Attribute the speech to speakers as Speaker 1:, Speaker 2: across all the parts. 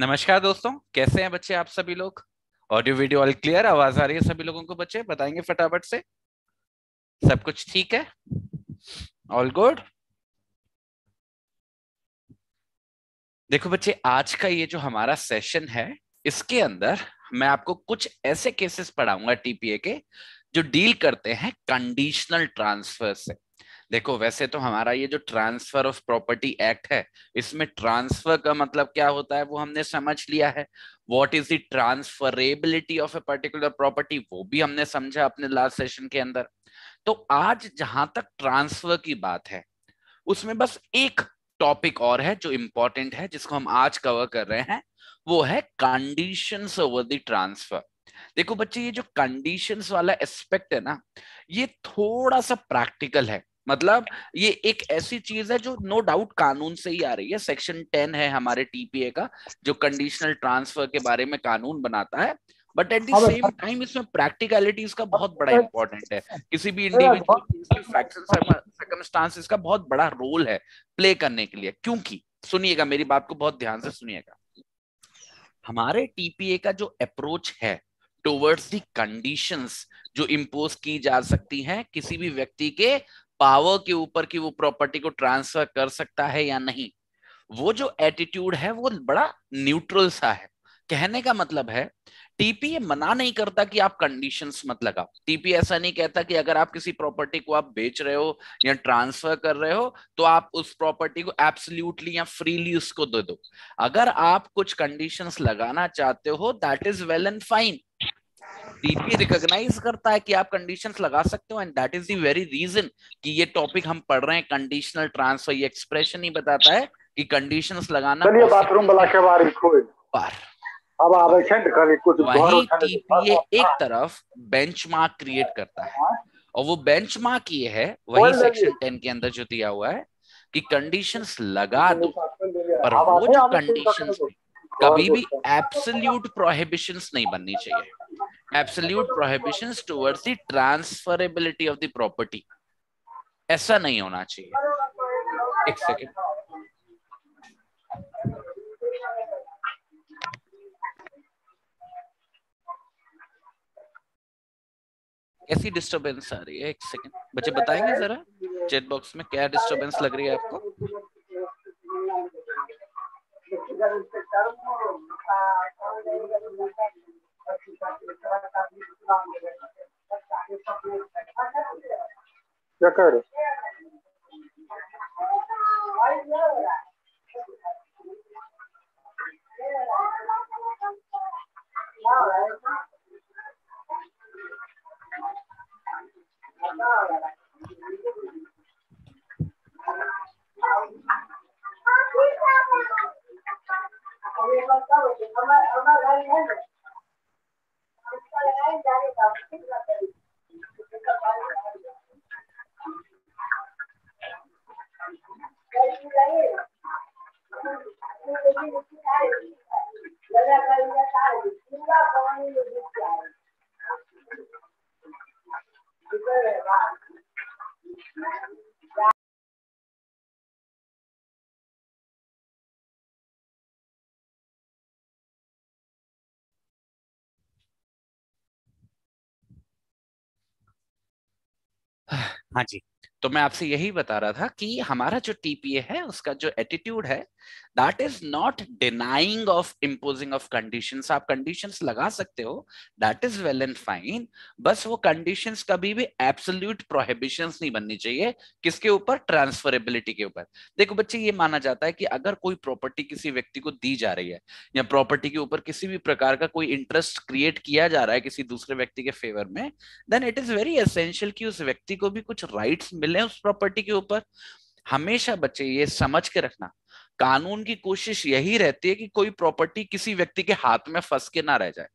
Speaker 1: नमस्कार दोस्तों कैसे हैं बच्चे आप सभी
Speaker 2: लोग ऑडियो वीडियो ऑल क्लियर आवाज आ रही है सभी लोगों को बच्चे बताएंगे फटाफट से
Speaker 1: सब कुछ ठीक है ऑल गुड देखो बच्चे आज का ये जो हमारा सेशन है इसके अंदर
Speaker 2: मैं आपको कुछ ऐसे केसेस पढ़ाऊंगा टीपीए के जो डील करते हैं कंडीशनल ट्रांसफर से देखो वैसे तो हमारा ये जो ट्रांसफर ऑफ प्रॉपर्टी एक्ट है इसमें ट्रांसफर का मतलब क्या होता है वो हमने समझ लिया है what is the transferability of a particular property वो भी हमने समझा अपने लास्ट सेशन के अंदर तो आज जहां तक ट्रांसफर की बात है उसमें बस एक टॉपिक और है जो इम्पोर्टेंट है जिसको हम आज कवर कर रहे हैं वो है कंडीशन ओवर द ट्रांसफर देखो बच्चे ये जो कंडीशंस वाला एस्पेक्ट है ना ये थोड़ा सा प्रैक्टिकल है मतलब ये एक ऐसी चीज है जो नो डाउट कानून से ही आ रही है सेक्शन टेन है हमारे टीपीए का जो कंडीशनल ट्रांसफर के बारे में कानून बनाता है but at the same time इसमें प्रैक्टिकलिटीज का बहुत बड़ा इंपॉर्टेंट हाँ, है किसी भी इंडिविजुअल हाँ, का बहुत बड़ा रोल है प्ले करने के लिए क्योंकि सुनिएगा मेरी बात को बहुत ध्यान से सुनिएगा हमारे टीपीए का जो अप्रोच है टूवर्ड्स दी कंडीशंस जो इम्पोज की जा सकती हैं किसी भी व्यक्ति के पावर के ऊपर कि वो प्रॉपर्टी को ट्रांसफर कर सकता है या नहीं वो जो एटीट्यूड है वो बड़ा न्यूट्रल सा है कहने का मतलब है टीपी ये मना नहीं करता कि आप कंडीशंस मत लगाओ टीपी ऐसा नहीं कहता कि अगर आप किसी प्रॉपर्टी को आप बेच रहे हो या ट्रांसफर कर रहे हो तो आप उस प्रॉपर्टी को एब्सोल्युटली या फ्रीली उसको दे दो अगर आप कुछ कंडीशंस लगाना चाहते हो that is well and fine DP recognise करता है कि आप कंडीशंस लगा सकते हो and that is the very reason कि ये टॉपिक हम पढ़ रहे हैं कंडीशनल ट्रांसफर ये एक्सप्रेशन ही बताता है कि कंडीशंस लगाना चलिए बाथरूम
Speaker 3: वाला के बाहर बार अब
Speaker 2: वही टीपीए एक तरफ बेंचमार्क क्रिएट करता है हाँ। और वो बेंचमार्क ये है वही सेक्शन टेन के अंदर जो दिया हुआ है कि कंडीशंस लगा तो
Speaker 3: दो पर वो जो कंडीशंस कभी भी
Speaker 2: एब्सोल्यूट प्रोहिबिशंस नहीं बननी चाहिए absolute prohibition towards the transferability of the property ऐसा नहीं होना चाहिए
Speaker 3: एक सेकेंड
Speaker 1: कैसी डिस्टरबेंस आ रही है एक सेकेंड
Speaker 3: बच्चे बताएंगे जरा चैट
Speaker 2: बॉक्स में क्या डिस्टरबेंस लग रही है आपको
Speaker 3: Já, cara.
Speaker 1: हाँ जी तो मैं आपसे यही बता रहा था कि हमारा जो टीपीए है उसका जो एटीट्यूड
Speaker 2: है that is not denying of imposing of condition आप कंडीशन लगा सकते हो that is well and fine बस वो कंडीशन कभी भी एब्सोल्यूट प्रोहिबिशन नहीं बननी चाहिए किसके ऊपर ट्रांसफरेबिलिटी के ऊपर देखो बच्चे ये माना जाता है कि अगर कोई प्रॉपर्टी किसी व्यक्ति को दी जा रही है या प्रॉपर्टी के ऊपर किसी भी प्रकार का कोई इंटरेस्ट क्रिएट किया जा रहा है किसी दूसरे व्यक्ति के फेवर में then it is very essential कि उस व्यक्ति को भी कुछ राइट्स मिले उस प्रॉपर्टी के ऊपर हमेशा बच्चे ये समझ के रखना कानून की कोशिश यही रहती है कि कोई प्रॉपर्टी किसी व्यक्ति के हाथ में फंस के ना रह जाए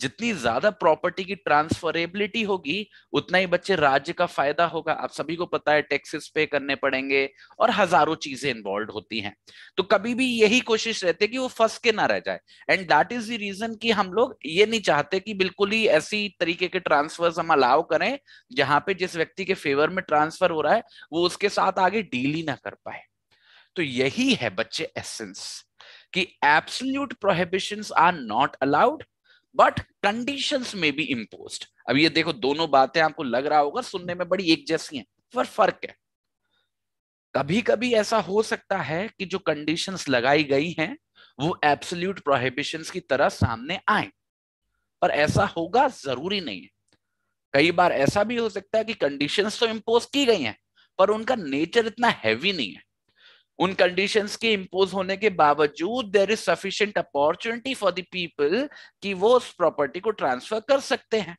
Speaker 2: जितनी ज्यादा प्रॉपर्टी की ट्रांसफरेबिलिटी होगी उतना ही बच्चे राज्य का फायदा होगा आप सभी को पता है टैक्सेस पे करने पड़ेंगे और हजारों चीजें इन्वॉल्व होती हैं तो कभी भी यही कोशिश रहती है कि वो फंस के ना रह जाए and that is the reason कि हम लोग ये नहीं चाहते कि बिल्कुल ही ऐसी तरीके के ट्रांसफर हम अलाउ करें जहां पे जिस व्यक्ति के फेवर में ट्रांसफर हो रहा है वो उसके साथ आगे डील ही ना कर पाए तो यही है बच्चे एसेंस कि absolute prohibitions are not allowed but conditions में भी इम्पोज अब ये देखो दोनों बातें आपको लग रहा होगा सुनने में बड़ी एक जैसी हैं पर फर्क है कभी कभी ऐसा हो सकता है कि जो कंडीशंस लगाई गई हैं वो एब्सोल्यूट प्रोहिबिशंस की तरह सामने आए पर ऐसा होगा जरूरी नहीं है कई बार ऐसा भी हो सकता है कि कंडीशंस तो इम्पोज की गई हैं पर उनका नेचर इतना हैवी नहीं है उन कंडीशंस के इम्पोज होने के बावजूद there is sufficient opportunity for दीपल पीपल कि वो उस प्रॉपर्टी को ट्रांसफर कर सकते हैं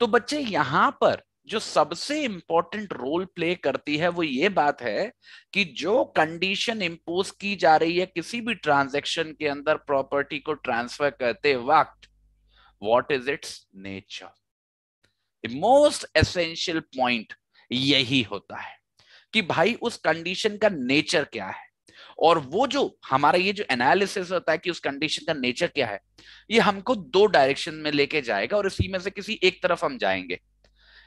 Speaker 2: तो बच्चे यहां पर जो सबसे इंपॉर्टेंट रोल प्ले करती है वो ये बात है कि जो कंडीशन इंपोज की जा रही है किसी भी ट्रांजेक्शन के अंदर प्रॉपर्टी को ट्रांसफर करते वक्त what is its
Speaker 3: nature
Speaker 2: most essential point यही होता है कि भाई उस कंडीशन का नेचर क्या है और वो जो हमारा ये जो एनालिसिस होता है कि उस कंडीशन का नेचर क्या है ये हमको दो डायरेक्शन में लेके जाएगा और इसी में से किसी एक तरफ हम जाएंगे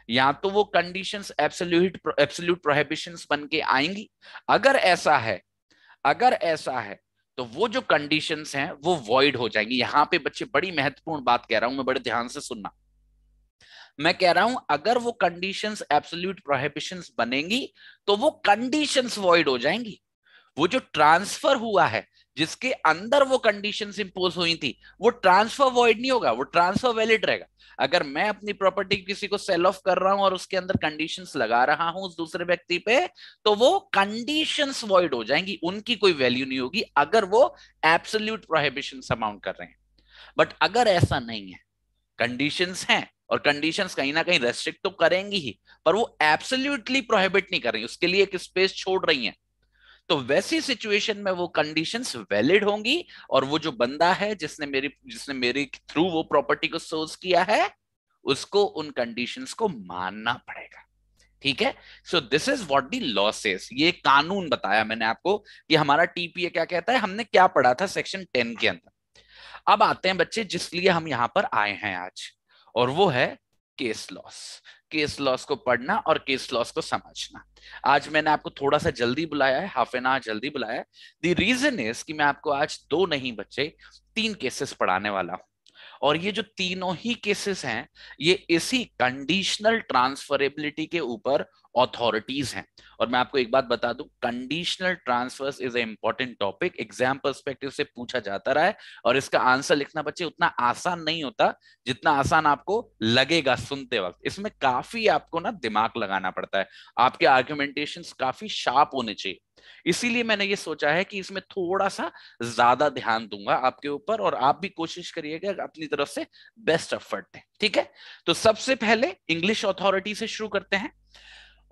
Speaker 2: या तो वो कंडीशन एब्सोल्यूट एब्सोल्यूट प्रोहिबिशन बन के आएंगी अगर ऐसा है अगर ऐसा है तो वो जो कंडीशन हैं वो वॉइड हो जाएंगी यहाँ पे बच्चे बड़ी महत्वपूर्ण बात कह रहा हूं मैं बड़े ध्यान से सुनना मैं कह रहा हूं अगर वो कंडीशन एब्सोल्यूट प्रोहिबिशन बनेंगी तो वो कंडीशन वॉइड हो जाएंगी वो जो ट्रांसफर हुआ है जिसके अंदर वो कंडीशन इंपोज हुई थी वो ट्रांसफर वॉइड नहीं होगा वो ट्रांसफर वैलिड रहेगा अगर मैं अपनी प्रॉपर्टी किसी को सेल ऑफ कर रहा हूं और उसके अंदर कंडीशन लगा रहा हूं उस दूसरे व्यक्ति पे तो वो कंडीशन वॉइड हो जाएंगी उनकी कोई वैल्यू नहीं होगी अगर वो एब्सोल्यूट प्रोहिबिशन अमाउंट कर रहे हैं बट अगर ऐसा नहीं है कंडीशन है और कंडीशंस कहीं ना कहीं रेस्ट्रिक्ट तो करेंगी ही पर वो एब्सोल्युटली प्रोहिबिट नहीं कर रही उसके लिए एक स्पेस छोड़ रही है तो वैसी सिचुएशन में वो कंडीशंस वैलिड होंगी और वो जो बंदा है जिसने मेरी जिसने मेरे थ्रू वो प्रॉपर्टी को सोर्स किया है उसको उन कंडीशंस को मानना पड़ेगा ठीक है so this is what the losses ये कानून बताया मैंने आपको कि हमारा टीपीए क्या कहता है हमने क्या पढ़ा था सेक्शन टेन के अंदर अब आते हैं बच्चे जिसलिए हम यहां पर आए हैं आज और वो है केस लॉस केस लॉस को पढ़ना और केस लॉस को समझना आज मैंने आपको थोड़ा सा जल्दी बुलाया है हाफ एन आवर जल्दी बुलाया है द रीजन इज कि मैं आपको आज दो नहीं बच्चे तीन केसेस पढ़ाने वाला हूं और ये जो तीनों ही केसेस हैं ये इसी कंडीशनल ट्रांसफरेबिलिटी के ऊपर ऑथोरिटीज हैं और मैं आपको एक बात बता दूं conditional transfers is a important topic exam perspective से पूछा जाता रहा है और इसका आंसर लिखना बच्चे उतना आसान नहीं होता जितना आसान आपको लगेगा सुनते वक्त इसमें काफी आपको ना दिमाग लगाना पड़ता है आपके आर्ग्यूमेंटेशन काफी शार्प होने चाहिए इसीलिए मैंने ये सोचा है कि इसमें थोड़ा सा ज्यादा ध्यान दूंगा आपके ऊपर और आप भी कोशिश करिएगा अपनी तरफ से बेस्ट एफर्ट दें ठीक है तो सबसे पहले इंग्लिश अथॉरिटी से शुरू करते हैं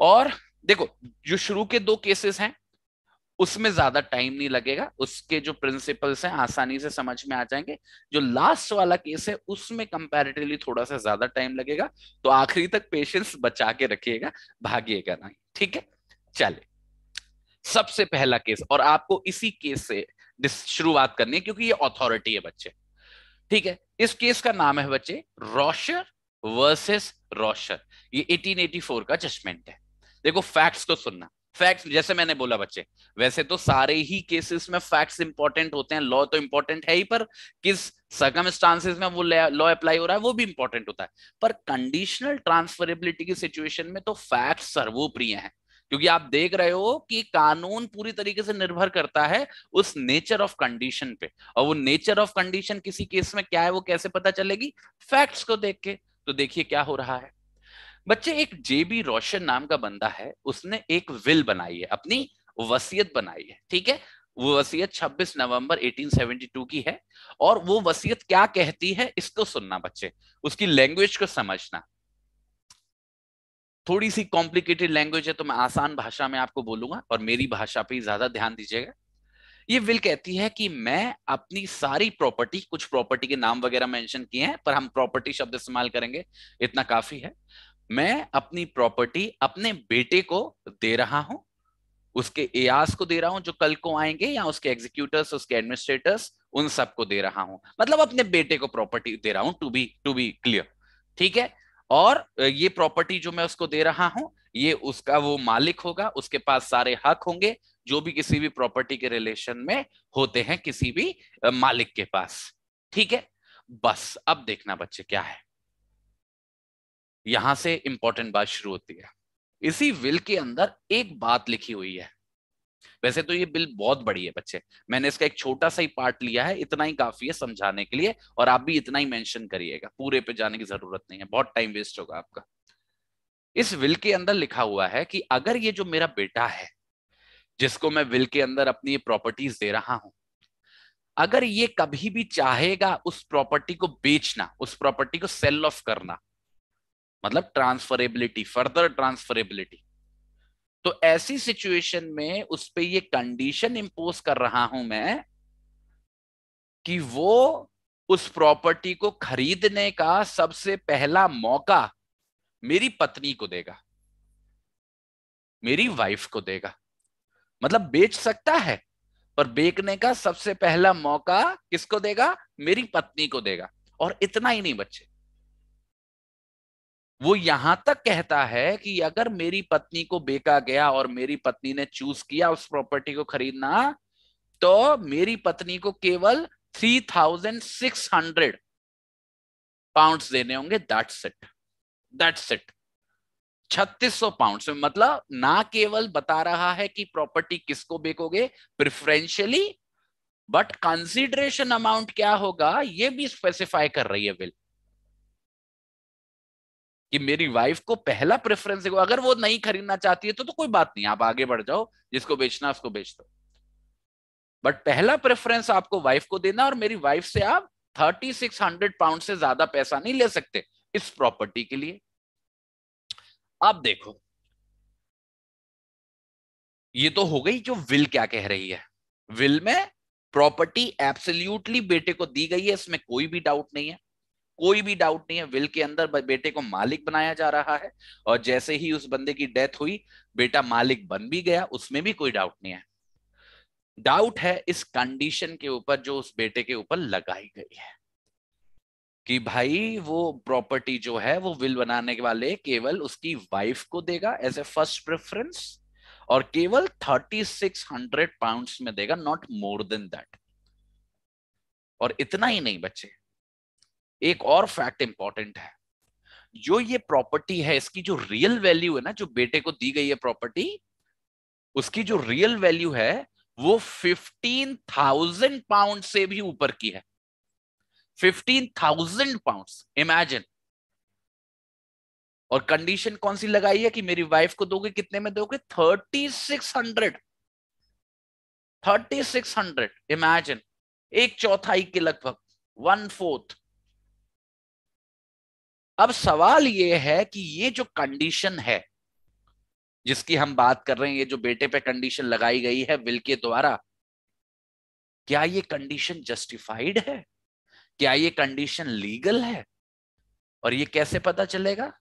Speaker 2: और देखो जो शुरू के दो केसेस हैं उसमें ज्यादा टाइम नहीं लगेगा उसके जो प्रिंसिपल्स हैं आसानी से समझ में आ जाएंगे जो लास्ट वाला केस है उसमें कंपैरेटिवली थोड़ा सा ज्यादा टाइम लगेगा तो आखिरी तक पेशेंस बचा के रखिएगा भागिएगा नहीं ठीक है चले सबसे पहला केस और आपको इसी केस से शुरुआत करनी है क्योंकि ये अथॉरिटी है बच्चे ठीक है इस केस का नाम है बच्चे रोशर वर्सेस रोशर ये 1884 का जजमेंट है देखो फैक्ट्स को तो सुनना फैक्ट्स जैसे मैंने बोला बच्चे वैसे तो सारे ही केसेस में फैक्ट्स इंपॉर्टेंट होते हैं लॉ तो इंपॉर्टेंट है ही पर किस सर्कमस्टांसेस में वो लॉ अप्लाई हो रहा है वो भी इंपॉर्टेंट होता है पर कंडीशनल ट्रांसफरेबिलिटी की सिचुएशन में तो फैक्ट्स सर्वोप्रिय है क्योंकि आप देख रहे हो कि कानून पूरी तरीके से निर्भर करता है उस नेचर ऑफ कंडीशन पे और वो नेचर ऑफ कंडीशन किसी केस में क्या है वो कैसे पता चलेगी फैक्ट्स को देख के तो देखिए क्या हो रहा है बच्चे एक जेबी रोशन नाम का बंदा है उसने एक विल बनाई है अपनी वसीयत बनाई है ठीक है वो वसीयत 26 नवंबर 1872 की है और वो वसीयत क्या कहती है इसको सुनना बच्चे उसकी लैंग्वेज को समझना थोड़ी सी कॉम्प्लिकेटेड लैंग्वेज है तो मैं आसान भाषा में आपको बोलूंगा और मेरी भाषा पे ज्यादा ध्यान दीजिएगा ये विल कहती है कि मैं अपनी सारी प्रॉपर्टी कुछ प्रॉपर्टी के नाम वगैरह मेंशन किए हैं पर हम प्रॉपर्टी शब्द इस्तेमाल करेंगे इतना काफी है मैं अपनी प्रॉपर्टी अपने बेटे को दे रहा हूं उसके एस को दे रहा हूं जो कल को आएंगे या उसके एग्जीक्यूटर्स उसके एडमिनिस्ट्रेटर्स उन सबको दे रहा हूं मतलब अपने बेटे को प्रॉपर्टी दे रहा हूं to be to be clear ठीक है और ये प्रॉपर्टी जो मैं उसको दे रहा हूं ये उसका वो मालिक होगा उसके पास सारे हक होंगे जो भी किसी भी प्रॉपर्टी के रिलेशन में होते हैं किसी भी मालिक के पास ठीक है बस अब देखना बच्चे क्या है यहां से इंपॉर्टेंट बात शुरू होती है इसी विल के अंदर एक बात लिखी हुई है वैसे तो ये बिल बहुत बड़ी है बच्चे मैंने इसका एक छोटा सा ही पार्ट लिया है इतना ही काफी है समझाने के लिए और आप भी इतना ही मेंशन करिएगा पूरे पे जाने की जरूरत नहीं है बहुत टाइम वेस्ट होगा आपका इस विल के अंदर लिखा हुआ है कि अगर ये जो मेरा बेटा है जिसको मैं विल के अंदर अपनी प्रॉपर्टी प्रॉपर्टीज दे रहा हूं अगर ये कभी भी चाहेगा उस प्रॉपर्टी को बेचना उस प्रॉपर्टी को सेल ऑफ करना मतलब ट्रांसफरेबिलिटी फर्दर ट्रांसफरेबिलिटी तो ऐसी सिचुएशन में उस पर यह कंडीशन इंपोज कर रहा हूं मैं कि वो उस प्रॉपर्टी को खरीदने का सबसे पहला मौका मेरी पत्नी को देगा मेरी वाइफ को देगा मतलब बेच सकता है पर बेचने का सबसे पहला मौका किसको देगा मेरी पत्नी को देगा और इतना ही नहीं बच्चे वो यहां तक कहता है कि अगर मेरी पत्नी को बेका गया और मेरी पत्नी ने चूज किया उस प्रॉपर्टी को खरीदना तो मेरी पत्नी को केवल three thousand six hundred pound देने होंगे दैट्स इट दैट्स इट छत्तीस सौ पाउंड मतलब ना केवल बता रहा है कि प्रॉपर्टी किसको बेकोगे प्रिफरेंशियली बट कंसिडरेशन अमाउंट क्या होगा ये भी स्पेसिफाई कर रही है विल कि मेरी वाइफ को पहला प्रेफरेंस देखो अगर वो नहीं खरीदना चाहती है तो तो कोई बात नहीं आप आगे बढ़ जाओ जिसको बेचना उसको बेच दो बट पहला प्रेफरेंस आपको वाइफ को देना और मेरी वाइफ से आप थर्टी सिक्स हंड्रेड
Speaker 1: पाउंड से ज्यादा पैसा नहीं ले सकते इस प्रॉपर्टी के लिए आप देखो ये तो हो गई जो विल क्या कह रही है
Speaker 2: विल में प्रॉपर्टी एब्सोल्यूटली बेटे को दी गई है इसमें कोई भी डाउट नहीं है कोई भी डाउट नहीं है विल के अंदर बेटे को मालिक बनाया जा रहा है और जैसे ही उस बंदे की डेथ हुई बेटा मालिक बन भी गया उसमें भी कोई डाउट नहीं है डाउट है इस कंडीशन के ऊपर जो उस बेटे के ऊपर लगाई गई है कि भाई वो प्रॉपर्टी जो है वो विल बनाने के वाले केवल उसकी वाइफ को देगा एज ए फर्स्ट प्रेफरेंस और केवल थर्टी सिक्स हंड्रेड पाउंड में देगा नॉट मोर देन दैट और इतना ही नहीं बच्चे एक और फैक्ट इंपॉर्टेंट है जो ये प्रॉपर्टी है इसकी जो रियल वैल्यू है ना जो बेटे को दी गई है प्रॉपर्टी उसकी जो रियल वैल्यू है वो फिफ्टीन थाउजेंड पाउंड से भी ऊपर की है फिफ्टीन थाउजेंड पाउंड इमेजिन और कंडीशन कौन सी लगाई है कि मेरी वाइफ को दोगे कितने में दोगे thirty six hundred thirty six hundred imagine एक चौथाई के लगभग वन फोर्थ अब सवाल ये है कि ये जो कंडीशन है जिसकी हम बात कर रहे हैं ये जो बेटे पे कंडीशन लगाई गई है विल के द्वारा क्या ये कंडीशन जस्टिफाइड है क्या ये कंडीशन लीगल है और ये कैसे पता चलेगा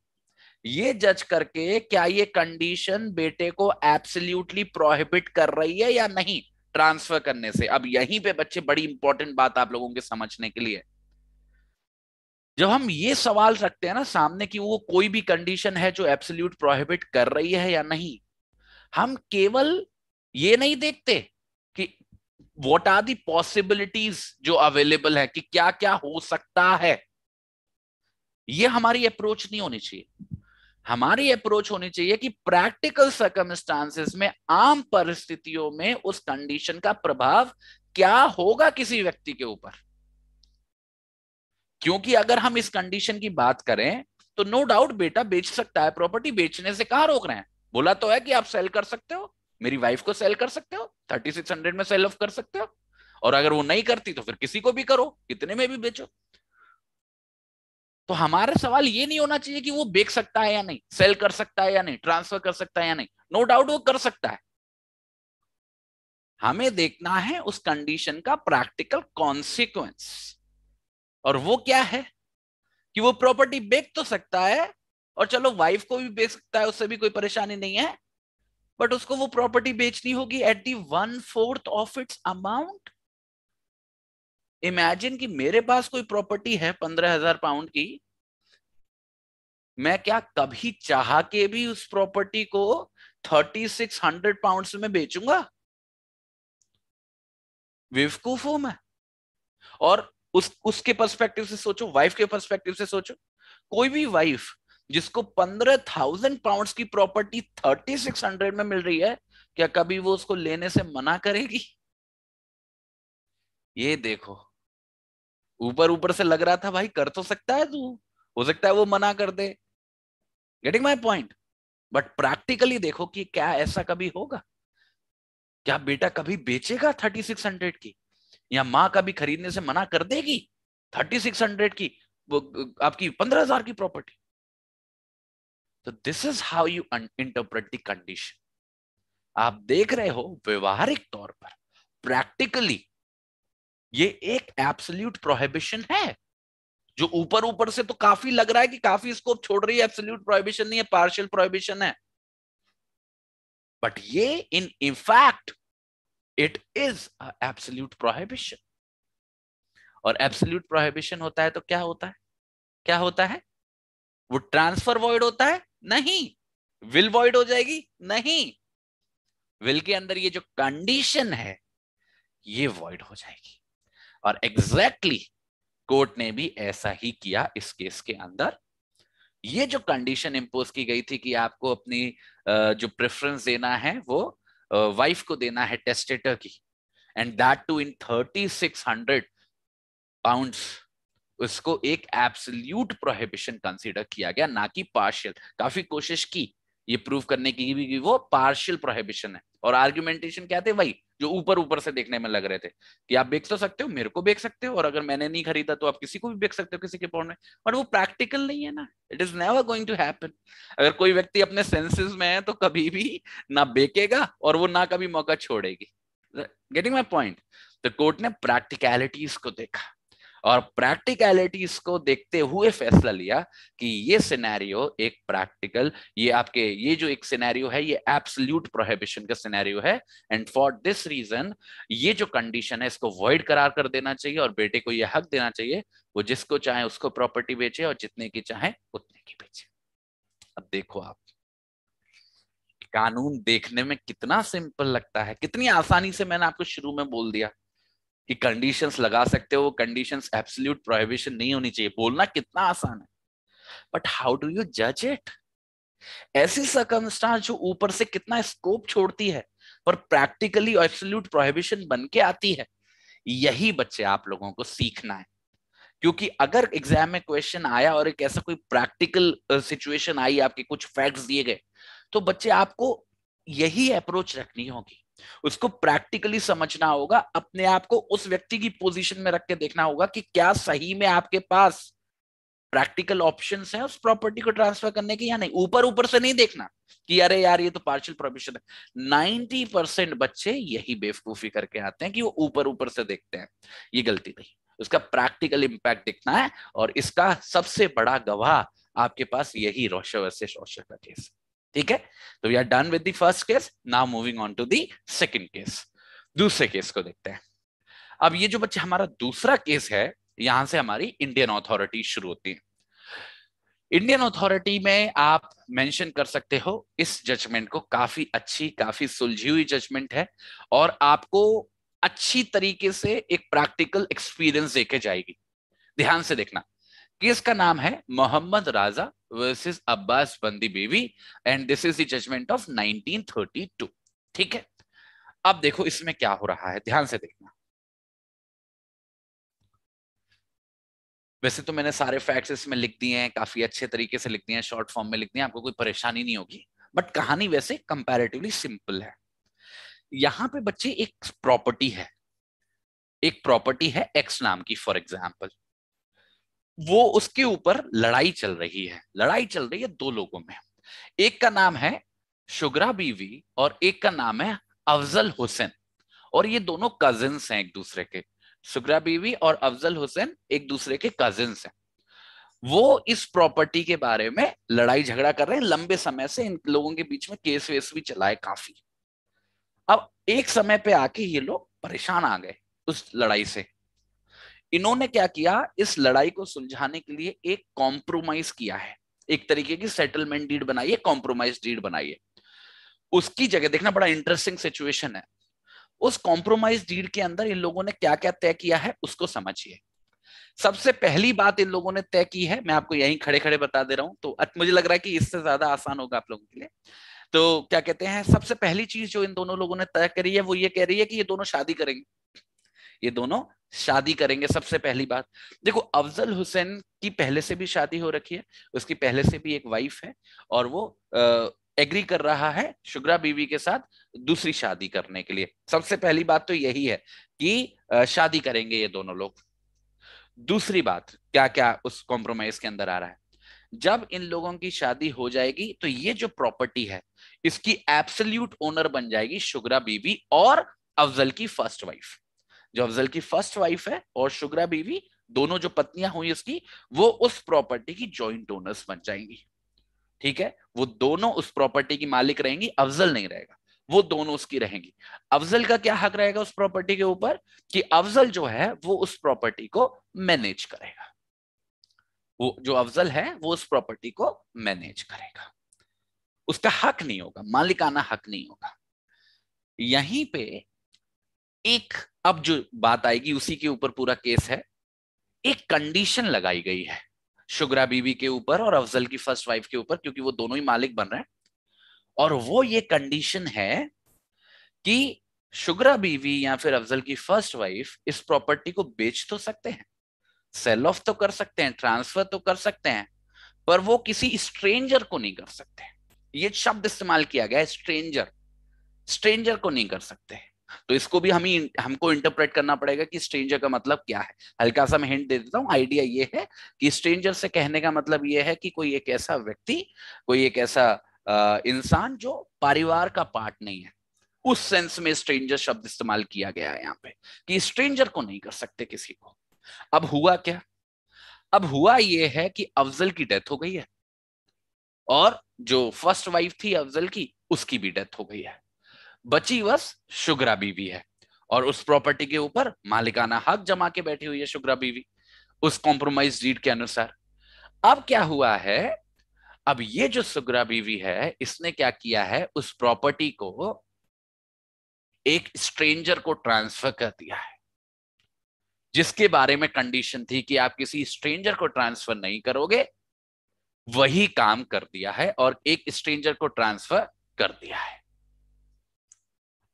Speaker 2: ये जज करके क्या ये कंडीशन बेटे को एब्सोल्यूटली प्रोहिबिट कर रही है या नहीं ट्रांसफर करने से अब यहीं पे बच्चे बड़ी इंपॉर्टेंट बात आप लोगों के समझने के लिए जब हम ये सवाल रखते हैं ना सामने की वो कोई भी कंडीशन है जो एब्सोल्यूट प्रोहिबिट कर रही है या नहीं हम केवल ये नहीं देखते कि वॉट आर दी पॉसिबिलिटीज जो अवेलेबल है कि क्या क्या हो सकता है ये हमारी अप्रोच नहीं होनी चाहिए हमारी अप्रोच होनी चाहिए कि प्रैक्टिकल सर्कमस्टांसेस में आम परिस्थितियों में उस कंडीशन का प्रभाव क्या होगा किसी व्यक्ति के ऊपर क्योंकि अगर हम इस कंडीशन की बात करें तो नो डाउट बेटा बेच सकता है प्रॉपर्टी बेचने से कहा रोक रहे हैं बोला तो है कि आप सेल कर सकते हो मेरी वाइफ को सेल कर सकते हो थर्टी सिक्स हंड्रेड में सेल ऑफ कर सकते हो और अगर वो नहीं करती तो फिर किसी को भी करो कितने में भी बेचो
Speaker 1: तो हमारा सवाल ये नहीं होना चाहिए कि वो बेच सकता है या नहीं सेल कर सकता है या नहीं ट्रांसफर कर सकता है या नहीं नो no डाउट वो कर सकता है हमें देखना
Speaker 2: है उस कंडीशन का प्रैक्टिकल कॉन्सिक्वेंस और वो क्या है कि वो प्रॉपर्टी बेच तो सकता है और चलो वाइफ को भी बेच सकता है उससे भी कोई परेशानी नहीं है बट उसको वो प्रॉपर्टी बेचनी होगी at the one fourth of its amount imagine कि मेरे पास कोई प्रॉपर्टी है पंद्रह हजार पाउंड की मैं क्या कभी चाह के भी उस प्रॉपर्टी को थर्टी सिक्स हंड्रेड पाउंड में बेचूंगा बेवकूफ हूं मैं और उस उसके पर्सपेक्टिव से सोचो वाइफ के पर्सपेक्टिव से सोचो कोई भी वाइफ जिसको पंद्रह थाउजेंड पाउंड की प्रॉपर्टी थर्टी सिक्स हंड्रेड में मिल रही है क्या कभी वो उसको लेने से मना करेगी
Speaker 1: ये देखो ऊपर ऊपर से लग रहा था भाई कर तो सकता है तू हो सकता है वो मना कर दे getting my point but
Speaker 2: practically देखो कि क्या ऐसा कभी होगा क्या बेटा कभी बेचेगा थर्टी सिक्स हंड्रेड की या माँ का भी खरीदने से मना कर देगी थर्टी सिक्स हंड्रेड की आपकी पंद्रह हजार की प्रॉपर्टी तो this is how you interpret the condition आप देख रहे हो व्यवहारिक तौर पर प्रैक्टिकली ये एक एब्सोल्यूट प्रोहिबिशन है जो ऊपर ऊपर से तो काफी लग रहा है कि काफी स्कोप छोड़ रही है एब्सोल्यूट प्रोहिबिशन नहीं है पार्शियल प्रोहिबिशन है बट ये in in fact it is absolute prohibition और एब्सोल्यूट प्रोहिबिशन होता है तो क्या होता है क्या होता है वो ट्रांसफर वॉइड होता है नहीं विल वॉइड हो जाएगी नहीं विल के अंदर ये जो कंडीशन है ये वॉइड हो जाएगी और एग्जैक्टली exactly कोर्ट ने भी ऐसा ही किया इस केस के अंदर ये जो कंडीशन इंपोज की गई थी कि आपको अपनी जो प्रेफरेंस देना है वो वाइफ को देना है टेस्टेटर की and that too in thirty six hundred pound उसको एक एब्सल्यूट प्रोहिबिशन कंसीडर किया गया ना कि पार्शियल काफी कोशिश की ये प्रूव करने की भी कि वो पार्शियल प्रोहिबिशन है और आर्ग्यूमेंटेशन क्या थे वही जो ऊपर ऊपर से देखने में लग रहे थे कि आप बेच तो सकते हो मेरे को बेच सकते हो और अगर मैंने नहीं खरीदा तो आप किसी को भी बेच सकते हो किसी के पॉइंट में बट वो प्रैक्टिकल नहीं है ना it is never going to happen अगर कोई व्यक्ति अपने सेंसेस में है तो कभी भी ना बेकेगा और वो ना कभी मौका छोड़ेगी गेटिंग माई पॉइंट तो कोर्ट ने प्रैक्टिकलिटीज को देखा और प्रैक्टिकलिटीज को देखते हुए फैसला लिया कि ये सिनेरियो एक प्रैक्टिकल ये आपके ये जो एक सिनेरियो है ये एब्सोल्यूट प्रोहिबिशन का सिनेरियो है एंड फॉर दिस रीजन ये जो कंडीशन है इसको वॉइड करार कर देना चाहिए और बेटे को ये हक देना चाहिए वो जिसको चाहे उसको प्रॉपर्टी बेचे और जितने की चाहे उतने की बेचे अब देखो आप कानून देखने में कितना सिंपल लगता है कितनी आसानी से मैंने आपको शुरू में बोल दिया कि कंडीशंस लगा सकते हो कंडीशंस एब्सोल्यूट प्रोहिबिशन नहीं होनी चाहिए बोलना कितना आसान है बट हाउ डू यू जज इट ऐसी जो ऊपर से कितना स्कोप छोड़ती है पर प्रैक्टिकली एब्सोल्यूट प्रोहिबिशन बन के आती है यही बच्चे आप लोगों को सीखना है क्योंकि अगर एग्जाम में क्वेश्चन आया और एक ऐसा कोई प्रैक्टिकल सिचुएशन आई आपके कुछ फैक्ट्स दिए गए तो बच्चे आपको यही अप्रोच रखनी होगी उसको प्रैक्टिकली समझना होगा अपने आप को उस व्यक्ति की पोजीशन में रख के देखना होगा कि क्या सही में आपके पास प्रैक्टिकल ऑप्शन है उस प्रॉपर्टी को ट्रांसफर करने के या नहीं ऊपर ऊपर से नहीं देखना कि अरे यार ये तो पार्शियल प्रोविजन है नाइनटी परसेंट बच्चे यही बेवकूफी करके आते हैं कि वो ऊपर ऊपर से देखते हैं ये गलती नहीं उसका प्रैक्टिकल इम्पैक्ट दिखना है और इसका सबसे बड़ा गवाह आपके पास यही रोशन से रोशन का केस है ठीक है तो we are done with first case now moving on to the second case दूसरे केस को देखते हैं अब ये जो बच्चे हमारा दूसरा केस है यहां से हमारी इंडियन अथॉरिटी शुरू होती है इंडियन अथॉरिटी में आप मेंशन कर सकते हो इस जजमेंट को काफी अच्छी काफी सुलझी हुई जजमेंट है और आपको अच्छी तरीके से एक प्रैक्टिकल एक्सपीरियंस देके जाएगी ध्यान से देखना केस का नाम है मोहम्मद राजा versus Abbas Bandi Bewi and this is the
Speaker 1: judgment of 1932 ठीक है अब देखो इसमें क्या हो रहा है ध्यान से देखना वैसे तो मैंने सारे फैक्ट्स इसमें लिख दिए हैं काफी अच्छे तरीके से लिख दिए हैं शॉर्ट फॉर्म में लिख दिए हैं आपको कोई परेशानी नहीं होगी
Speaker 2: बट कहानी वैसे कंपैरेटिवली सिंपल है यहां पे बच्चे एक प्रॉपर्टी है एक प्रॉपर्टी है एक्स नाम की फॉर एग्जाम्पल वो उसके ऊपर लड़ाई चल रही है लड़ाई चल रही है दो लोगों में एक का नाम है शुगरा बीवी और एक का नाम है अफजल हुसैन और ये दोनों कजिन हैं एक दूसरे के शुगरा बीवी और अफजल हुसैन एक दूसरे के कजिन हैं वो इस प्रॉपर्टी के बारे में लड़ाई झगड़ा कर रहे हैं लंबे समय से इन लोगों के बीच में केस वेस भी चलाए काफी अब एक समय पे आके ये लोग परेशान आ गए उस लड़ाई से इन्होंने क्या किया इस लड़ाई को सुलझाने के लिए एक कॉम्प्रोमाइज किया है एक तरीके की सेटलमेंट डीड बनाई है कॉम्प्रोमाइज डीड बनाई है उसकी जगह देखना बड़ा इंटरेस्टिंग सिचुएशन है उस कॉम्प्रोमाइज डीड के अंदर इन लोगों ने क्या क्या तय किया है उसको समझिए सबसे पहली बात इन लोगों ने तय की है मैं आपको यहीं खड़े खड़े बता दे रहा हूं तो मुझे लग रहा है कि इससे ज्यादा आसान होगा आप लोगों के लिए तो क्या कहते हैं सबसे पहली चीज जो इन दोनों लोगों ने तय करी है वो ये कह रही है कि ये दोनों शादी करेंगे ये दोनों शादी करेंगे सबसे पहली बात देखो अफजल हुसैन की पहले से भी शादी हो रखी है उसकी पहले से भी एक वाइफ है और वो आ, एग्री कर रहा है शुग्रा बीवी के साथ दूसरी शादी करने के लिए सबसे पहली बात तो यही है कि शादी करेंगे ये दोनों लोग दूसरी बात क्या क्या उस कॉम्प्रोमाइज के अंदर आ रहा है जब इन लोगों की शादी हो जाएगी तो ये जो प्रॉपर्टी है इसकी एब्सोल्यूट ओनर बन जाएगी शुग्रा बीवी और अफजल की फर्स्ट वाइफ जो अफजल की फर्स्ट वाइफ है और शुग्रा बीवी दोनों जो पत्नियां हुई उसकी वो उस प्रॉपर्टी की ज्वाइंट ओनर्स बन जाएंगी ठीक है वो दोनों उस प्रॉपर्टी की मालिक रहेंगी अफजल नहीं रहेगा वो दोनों उसकी रहेंगी अफजल का क्या हक रहेगा उस प्रॉपर्टी के ऊपर कि अफजल जो है वो उस प्रॉपर्टी को मैनेज करेगा वो जो अफजल है वो उस प्रॉपर्टी को मैनेज करेगा उसका हक नहीं होगा मालिकाना हक नहीं होगा यहीं पे एक अब जो बात आएगी उसी के ऊपर पूरा केस है एक कंडीशन लगाई गई है शुग्रा बीवी के ऊपर और अफजल की फर्स्ट वाइफ के ऊपर क्योंकि वो दोनों ही मालिक बन रहे हैं और वो ये कंडीशन है कि शुग्रा बीवी या फिर अफजल की फर्स्ट वाइफ इस प्रॉपर्टी को बेच तो सकते हैं सेल ऑफ तो कर सकते हैं ट्रांसफर तो कर सकते हैं पर वो किसी स्ट्रेंजर को नहीं कर सकते ये शब्द इस्तेमाल किया गया है स्ट्रेंजर स्ट्रेंजर को नहीं कर सकते हैं तो इसको भी हम हमको इंटरप्रेट करना पड़ेगा कि स्ट्रेंजर का मतलब क्या है हल्का सा मैं हिंट दे देता हूँ आइडिया ये है कि स्ट्रेंजर से कहने का मतलब ये है कि कोई एक ऐसा व्यक्ति कोई एक ऐसा इंसान जो परिवार का पार्ट नहीं है उस सेंस में स्ट्रेंजर शब्द इस्तेमाल किया गया है यहाँ पे कि स्ट्रेंजर को नहीं कर सकते किसी को अब हुआ क्या अब हुआ ये है कि अफजल की डेथ हो गई है और जो फर्स्ट वाइफ थी अफजल की उसकी भी डेथ हो गई है बची बस शुग्रा बीवी है और उस प्रॉपर्टी के ऊपर मालिकाना हक जमा के बैठी हुई है शुग्रा बीवी उस कॉम्प्रोमाइज डीड के अनुसार अब क्या हुआ है अब ये जो सुग्रा बीवी है इसने क्या किया है उस प्रॉपर्टी को एक स्ट्रेंजर को ट्रांसफर कर दिया है जिसके बारे में कंडीशन थी कि आप किसी स्ट्रेंजर को ट्रांसफर नहीं करोगे वही काम कर दिया है और एक स्ट्रेंजर को ट्रांसफर कर दिया है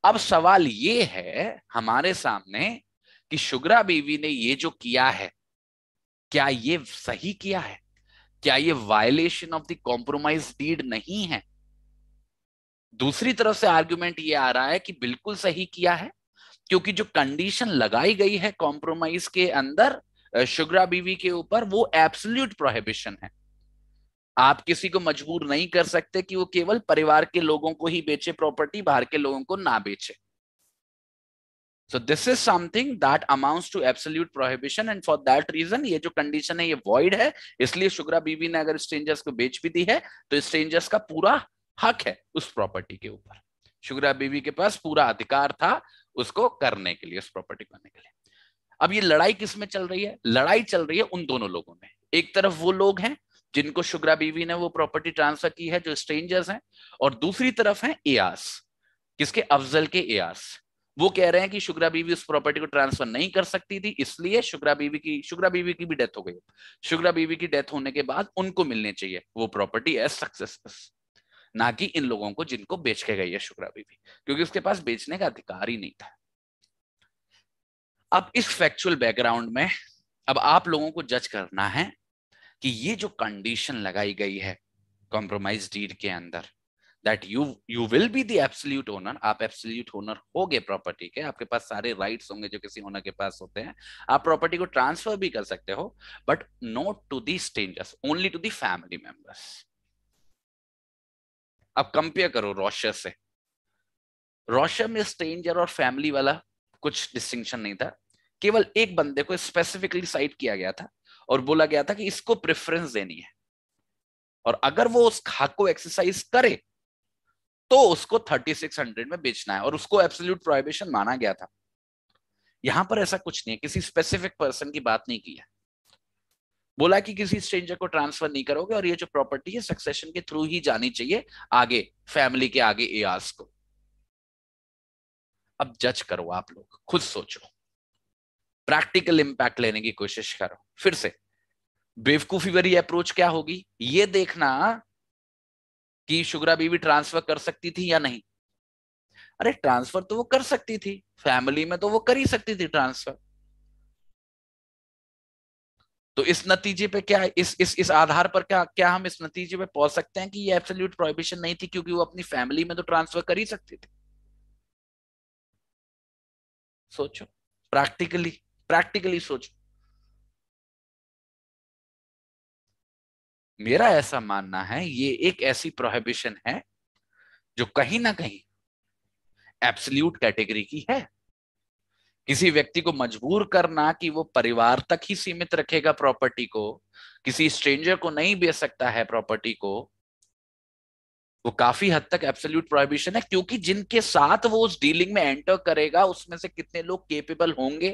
Speaker 2: अब सवाल ये है हमारे सामने कि शुग्रा बीवी ने ये जो किया है क्या ये सही किया है क्या ये violation of the compromise deed नहीं है दूसरी तरफ से आर्ग्यूमेंट ये आ रहा है कि बिल्कुल सही किया है क्योंकि जो कंडीशन लगाई गई है कॉम्प्रोमाइज के अंदर शुग्रा बीवी के ऊपर वो एब्सोल्यूट प्रोहिबिशन है आप किसी को मजबूर नहीं कर सकते कि वो केवल परिवार के लोगों को ही बेचे प्रॉपर्टी बाहर के लोगों को ना बेचे so this is something that amounts to absolute prohibition and for that reason ये जो कंडीशन है ये वॉइड है इसलिए शुक्रा बीवी ने अगर स्ट्रेंजर्स को बेच भी दी है तो स्ट्रेंजर्स का पूरा हक है उस प्रॉपर्टी के ऊपर शुक्रा बीवी के पास पूरा अधिकार था उसको करने के लिए उस प्रॉपर्टी को करने के लिए अब ये लड़ाई किसमें चल रही है लड़ाई चल रही है उन दोनों लोगों में एक तरफ वो लोग हैं जिनको शुग्रा बीवी ने वो प्रॉपर्टी ट्रांसफर की है जो स्ट्रेंजर्स हैं और दूसरी तरफ है एआस किसके अफजल के एयास वो कह रहे हैं कि शुग्रा बीवी उस प्रॉपर्टी को ट्रांसफर नहीं कर सकती थी इसलिए शुग्रा बीवी की शुग्रा बीवी की भी डेथ हो गई शुग्रा बीवी की डेथ होने के बाद उनको मिलने चाहिए वो प्रॉपर्टी एज सक्सेस ना कि इन लोगों को जिनको बेच के गई है शुक्रा बीवी क्योंकि उसके पास बेचने का अधिकार ही नहीं था अब इस फैक्चुअल बैकग्राउंड में अब आप लोगों को जज करना है कि ये जो कंडीशन लगाई गई है कॉम्प्रोमाइज डीड के अंदर that you you will be the absolute owner आप एब्सोल्यूट ओनर गए प्रॉपर्टी के आपके पास सारे राइट्स होंगे जो किसी ओनर के पास होते हैं आप प्रॉपर्टी को ट्रांसफर भी कर सकते हो but not to the strangers only to the family members अब कंपेयर करो रोशर से रोशर में स्ट्रेंजर और फैमिली वाला कुछ डिस्टिंक्शन नहीं था केवल एक बंदे को स्पेसिफिकली साइड किया गया था और बोला गया था कि इसको प्रेफरेंस देनी है और अगर वो उस हक को एक्सरसाइज करे तो उसको 3600 में बेचना है और उसको एब्सोल्यूट प्रोहिबिशन माना गया था यहां पर ऐसा कुछ नहीं है किसी स्पेसिफिक पर्सन की बात नहीं की है बोला कि किसी स्ट्रेंजर को ट्रांसफर नहीं करोगे और ये जो प्रॉपर्टी है सक्सेशन के थ्रू ही जानी चाहिए आगे फैमिली
Speaker 1: के आगे एआस को अब जज करो आप लोग खुद सोचो प्रैक्टिकल इंपैक्ट लेने की कोशिश करो फिर से
Speaker 2: बेवकूफी वाली अप्रोच क्या होगी ये देखना कि शुग्रा बीवी ट्रांसफर कर सकती थी या नहीं अरे ट्रांसफर तो वो कर सकती थी फैमिली में तो वो कर ही सकती थी ट्रांसफर तो इस नतीजे पे क्या इस इस इस आधार पर क्या क्या हम इस नतीजे पे पहुंच सकते हैं कि ये एब्सोल्यूट प्रोहिबिशन नहीं थी क्योंकि वो अपनी
Speaker 1: फैमिली में तो ट्रांसफर कर ही सकती थी सोचो प्रैक्टिकली प्रैक्टिकली सोचो मेरा ऐसा मानना है ये एक ऐसी प्रोहिबिशन है
Speaker 2: जो कहीं ना कहीं एब्सल्यूट कैटेगरी की है किसी व्यक्ति को मजबूर करना कि वो परिवार तक ही सीमित रखेगा प्रॉपर्टी को किसी स्ट्रेंजर को नहीं बेच सकता है प्रॉपर्टी को वो काफी हद तक एब्सोल्यूट प्रोहिबिशन है क्योंकि जिनके साथ वो उस डीलिंग में एंटर करेगा उसमें से कितने लोग केपेबल होंगे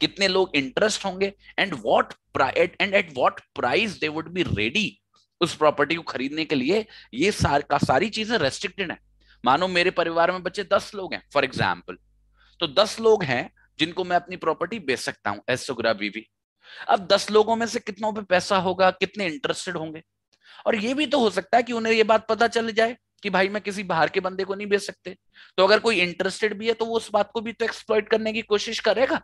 Speaker 2: कितने लोग इंटरेस्ट होंगे and what and at what price they would be ready उस प्रॉपर्टी को खरीदने के लिए ये सार, का सारी चीजें रेस्ट्रिक्टेड है मानो मेरे परिवार में बच्चे दस लोग हैं फॉर एग्जाम्पल तो दस लोग हैं जिनको मैं अपनी प्रॉपर्टी बेच सकता हूं एस सुग्रा बीवी अब दस लोगों में से कितनों पे पैसा होगा कितने इंटरेस्टेड होंगे और ये भी तो हो सकता है कि उन्हें ये बात पता चल जाए कि भाई मैं किसी बाहर के बंदे को नहीं बेच सकते तो अगर कोई इंटरेस्टेड भी है तो वो उस बात को भी तो एक्सप्लॉइट करने की कोशिश करेगा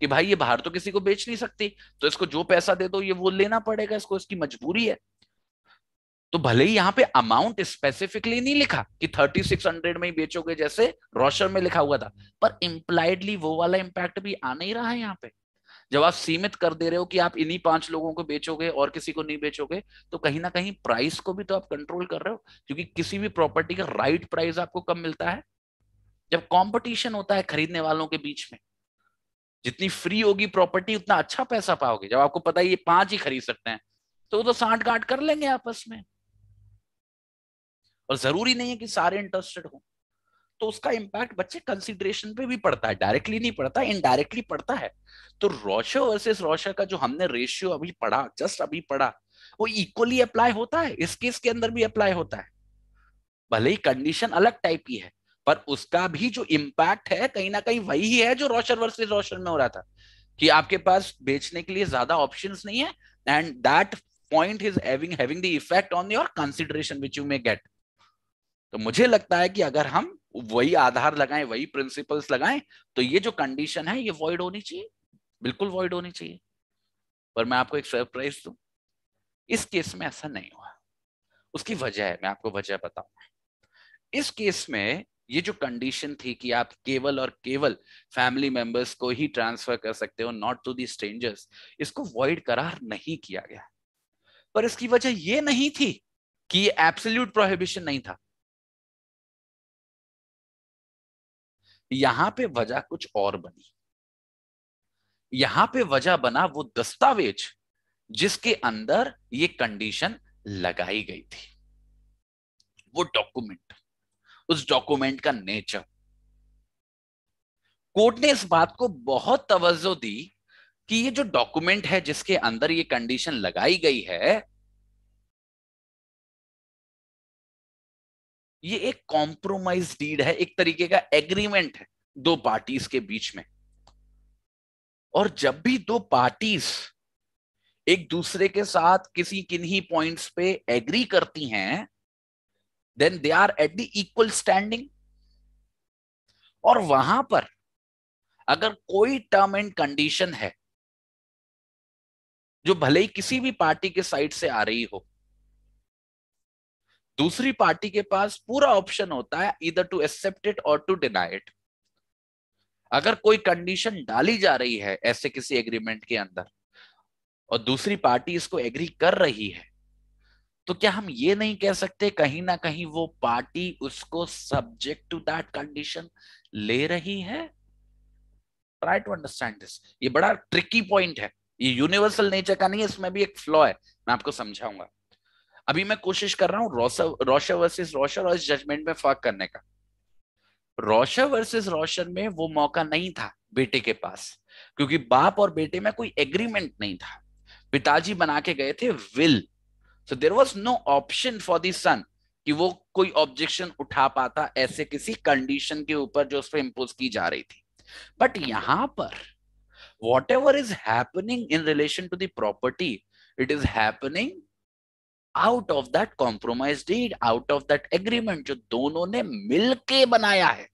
Speaker 2: कि भाई ये बाहर तो किसी को बेच नहीं सकती तो इसको जो पैसा दे दो ये वो लेना पड़ेगा इसको इसकी मजबूरी है तो भले ही यहाँ पे अमाउंट स्पेसिफिकली नहीं लिखा कि 3600 में ही बेचोगे जैसे रोशन में लिखा हुआ था पर इम्प्लाइडली वो वाला इम्पैक्ट भी आ नहीं रहा है यहाँ पे जब आप सीमित कर दे रहे हो कि आप इन्हीं पांच लोगों को बेचोगे और किसी को नहीं बेचोगे तो कहीं ना कहीं प्राइस को भी तो आप कंट्रोल कर रहे हो क्योंकि किसी भी प्रॉपर्टी का राइट प्राइस आपको कम मिलता है जब कंपटीशन होता है खरीदने वालों के बीच में जितनी फ्री होगी प्रॉपर्टी उतना अच्छा पैसा पाओगे जब आपको पता है ये पांच ही खरीद सकते हैं तो वो तो साठ गांठ कर लेंगे आपस में और जरूरी नहीं है कि सारे इंटरेस्टेड हो तो उसका इम्पैक्ट बच्चे कंसिडरेशन पे भी पड़ता है डायरेक्टली नहीं पड़ता इनडायरेक्टली पड़ता है तो रोशो वर्सेस रोशो का जो हमने रेशियो अभी पढ़ा जस्ट अभी पढ़ा वो इक्वली अप्लाई होता है इस केस के अंदर भी अप्लाई होता है भले ही कंडीशन अलग टाइप की है पर उसका भी जो इम्पैक्ट है कहीं ना कहीं वही है जो रोशन वर्सेज रोशन में हो रहा था कि आपके पास बेचने के लिए ज्यादा ऑप्शंस नहीं है and that point is having having the effect on your consideration which you may get तो मुझे लगता है कि अगर हम वही आधार लगाएं वही प्रिंसिपल्स लगाएं तो ये जो कंडीशन है ये वॉइड होनी चाहिए बिल्कुल वॉइड होनी चाहिए पर मैं आपको एक सरप्राइज दू इस केस में ऐसा नहीं हुआ उसकी वजह है मैं आपको वजह बताऊ इस केस में ये जो कंडीशन थी कि आप केवल और केवल फैमिली मेंबर्स को ही ट्रांसफर कर सकते हो नॉट टू दी स्ट्रेंजर्स इसको वॉइड करार नहीं किया गया
Speaker 1: पर इसकी वजह ये नहीं थी कि एब्सोल्यूट प्रोहिबिशन नहीं था यहां पे वजह कुछ और बनी यहां पे वजह बना वो दस्तावेज जिसके अंदर
Speaker 2: ये कंडीशन लगाई गई थी वो डॉक्यूमेंट उस डॉक्यूमेंट का नेचर कोर्ट ने इस बात को
Speaker 1: बहुत तवज्जो दी कि ये जो डॉक्यूमेंट है जिसके अंदर ये कंडीशन लगाई गई है ये एक कॉम्प्रोमाइज डीड है एक तरीके का एग्रीमेंट है दो पार्टीज के बीच में
Speaker 2: और जब भी दो पार्टीज एक दूसरे के साथ किसी किन्हीं पॉइंट्स पे एग्री करती हैं then they are at the equal
Speaker 1: standing और वहां पर अगर कोई टर्म एंड कंडीशन है जो भले ही किसी भी पार्टी के साइड से आ रही हो दूसरी पार्टी के पास पूरा ऑप्शन
Speaker 2: होता है इधर टू एक्सेप्ट इट और टू डिनाई इट अगर कोई कंडीशन डाली जा रही है ऐसे किसी एग्रीमेंट के अंदर और दूसरी पार्टी इसको एग्री कर रही है तो क्या हम ये नहीं कह सकते कहीं ना कहीं वो पार्टी उसको सब्जेक्ट टू दैट कंडीशन ले रही है ट्राई टू अंडरस्टैंड दिस ये बड़ा ट्रिकी पॉइंट है ये यूनिवर्सल नेचर का नहीं है इसमें भी एक फ्लॉ है मैं आपको समझाऊंगा अभी मैं कोशिश कर रहा हूँ रोशर वर्सेस रोशन और इस जजमेंट में फर्क करने का रोशर वर्सेस रोशन में वो मौका नहीं था बेटे के पास क्योंकि बाप और बेटे में कोई एग्रीमेंट नहीं था पिताजी बना के गए थे will so there was no option for the son कि वो कोई ऑब्जेक्शन उठा पाता ऐसे किसी कंडीशन के ऊपर जो उस पर इम्पोज की जा रही थी बट यहां पर whatever is happening in relation to property it is happening out of that compromise deed out of that agreement जो दोनों ने मिलके बनाया है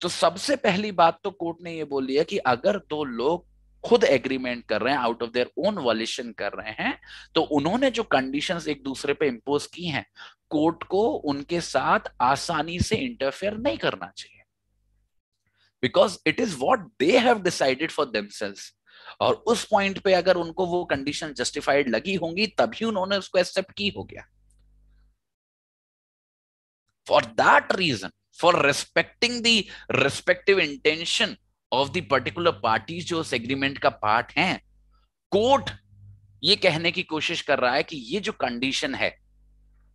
Speaker 2: तो सबसे पहली बात तो कोर्ट ने ये बोली है कि अगर दो लोग खुद एग्रीमेंट कर रहे हैं out of their own volition कर रहे हैं तो उन्होंने जो कंडीशंस एक दूसरे पे इम्पोज की हैं कोर्ट को उनके साथ आसानी से इंटरफेयर नहीं करना चाहिए because it is what they have decided for themselves और उस पॉइंट पे अगर उनको वो कंडीशन जस्टिफाइड लगी होंगी तभी उन्होंने उसको एक्सेप्ट की हो गया for that reason for respecting the respective intention of the particular party जो उस एग्रीमेंट का पार्ट है कोर्ट ये कहने की कोशिश कर रहा है कि ये जो कंडीशन है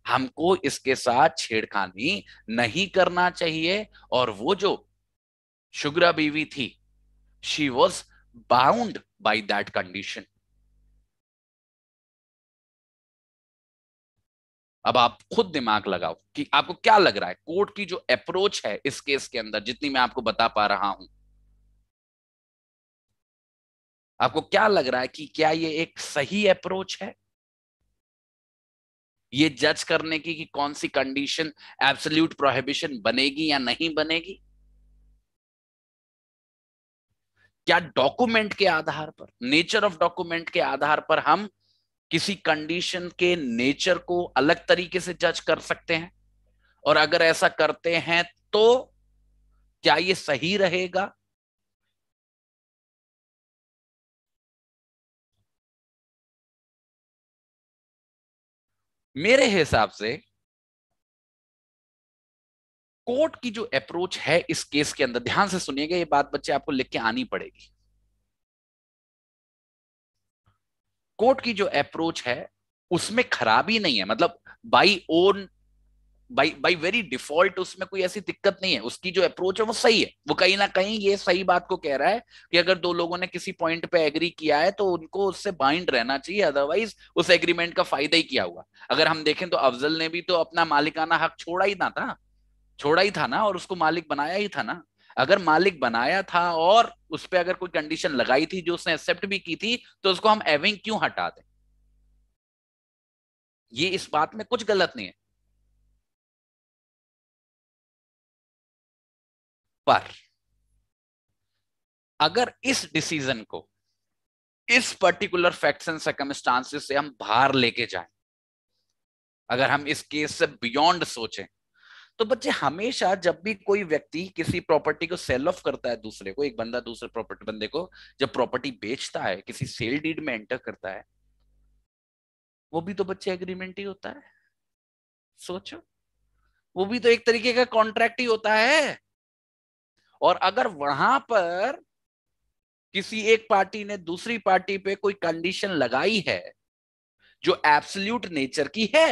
Speaker 2: हमको इसके साथ छेड़खानी नहीं करना चाहिए और वो जो शुग्रा बीवी थी
Speaker 1: she was bound by that condition अब आप खुद दिमाग लगाओ कि आपको क्या लग रहा है कोर्ट की जो अप्रोच है इस केस के अंदर जितनी मैं आपको बता पा रहा हूं आपको क्या लग रहा है कि क्या ये एक सही अप्रोच है ये जज करने की कि कौन सी कंडीशन एब्सोल्यूट प्रोहिबिशन बनेगी या नहीं बनेगी
Speaker 2: क्या डॉक्यूमेंट के आधार पर नेचर ऑफ डॉक्यूमेंट के आधार पर हम किसी कंडीशन के नेचर को अलग तरीके से जज कर सकते हैं
Speaker 1: और अगर ऐसा करते हैं तो क्या ये सही रहेगा मेरे हिसाब से कोर्ट की जो अप्रोच है इस केस के अंदर ध्यान से सुनिएगा ये बात बच्चे आपको लिख के आनी पड़ेगी कोर्ट की जो
Speaker 2: अप्रोच है उसमें खराबी नहीं है मतलब by own by by very default उसमें कोई ऐसी दिक्कत नहीं है उसकी जो अप्रोच है वो सही है वो कहीं ना कहीं ये सही बात को कह रहा है कि अगर दो लोगों ने किसी पॉइंट पे एग्री किया है तो उनको उससे बाइंड रहना चाहिए अदरवाइज उस एग्रीमेंट का फायदा ही किया हुआ अगर हम देखें तो अफजल ने भी तो अपना मालिकाना हक छोड़ा ही ना था छोड़ा ही था ना और उसको मालिक बनाया ही था ना अगर मालिक बनाया था और उस पर अगर कोई कंडीशन लगाई थी जो उसने एक्सेप्ट भी की थी तो उसको हम एविंग क्यों हटा दें
Speaker 1: ये इस बात में कुछ गलत नहीं है पर अगर इस डिसीजन को इस पर्टिकुलर फैक्ट्स एंड सर्कमस्टांसेस
Speaker 2: से हम बाहर लेके जाएं अगर हम इस केस से बियॉन्ड सोचें तो बच्चे हमेशा जब भी कोई व्यक्ति किसी प्रॉपर्टी को सेल ऑफ करता है दूसरे को एक बंदा दूसरे प्रॉपर्टी बंदे को जब प्रॉपर्टी बेचता है किसी सेल डीड में एंटर करता है वो भी तो बच्चे एग्रीमेंट ही होता है सोचो वो भी तो एक तरीके का कॉन्ट्रैक्ट ही होता है और अगर वहां पर किसी एक पार्टी ने दूसरी पार्टी पे कोई कंडीशन लगाई है जो एब्सल्यूट नेचर की है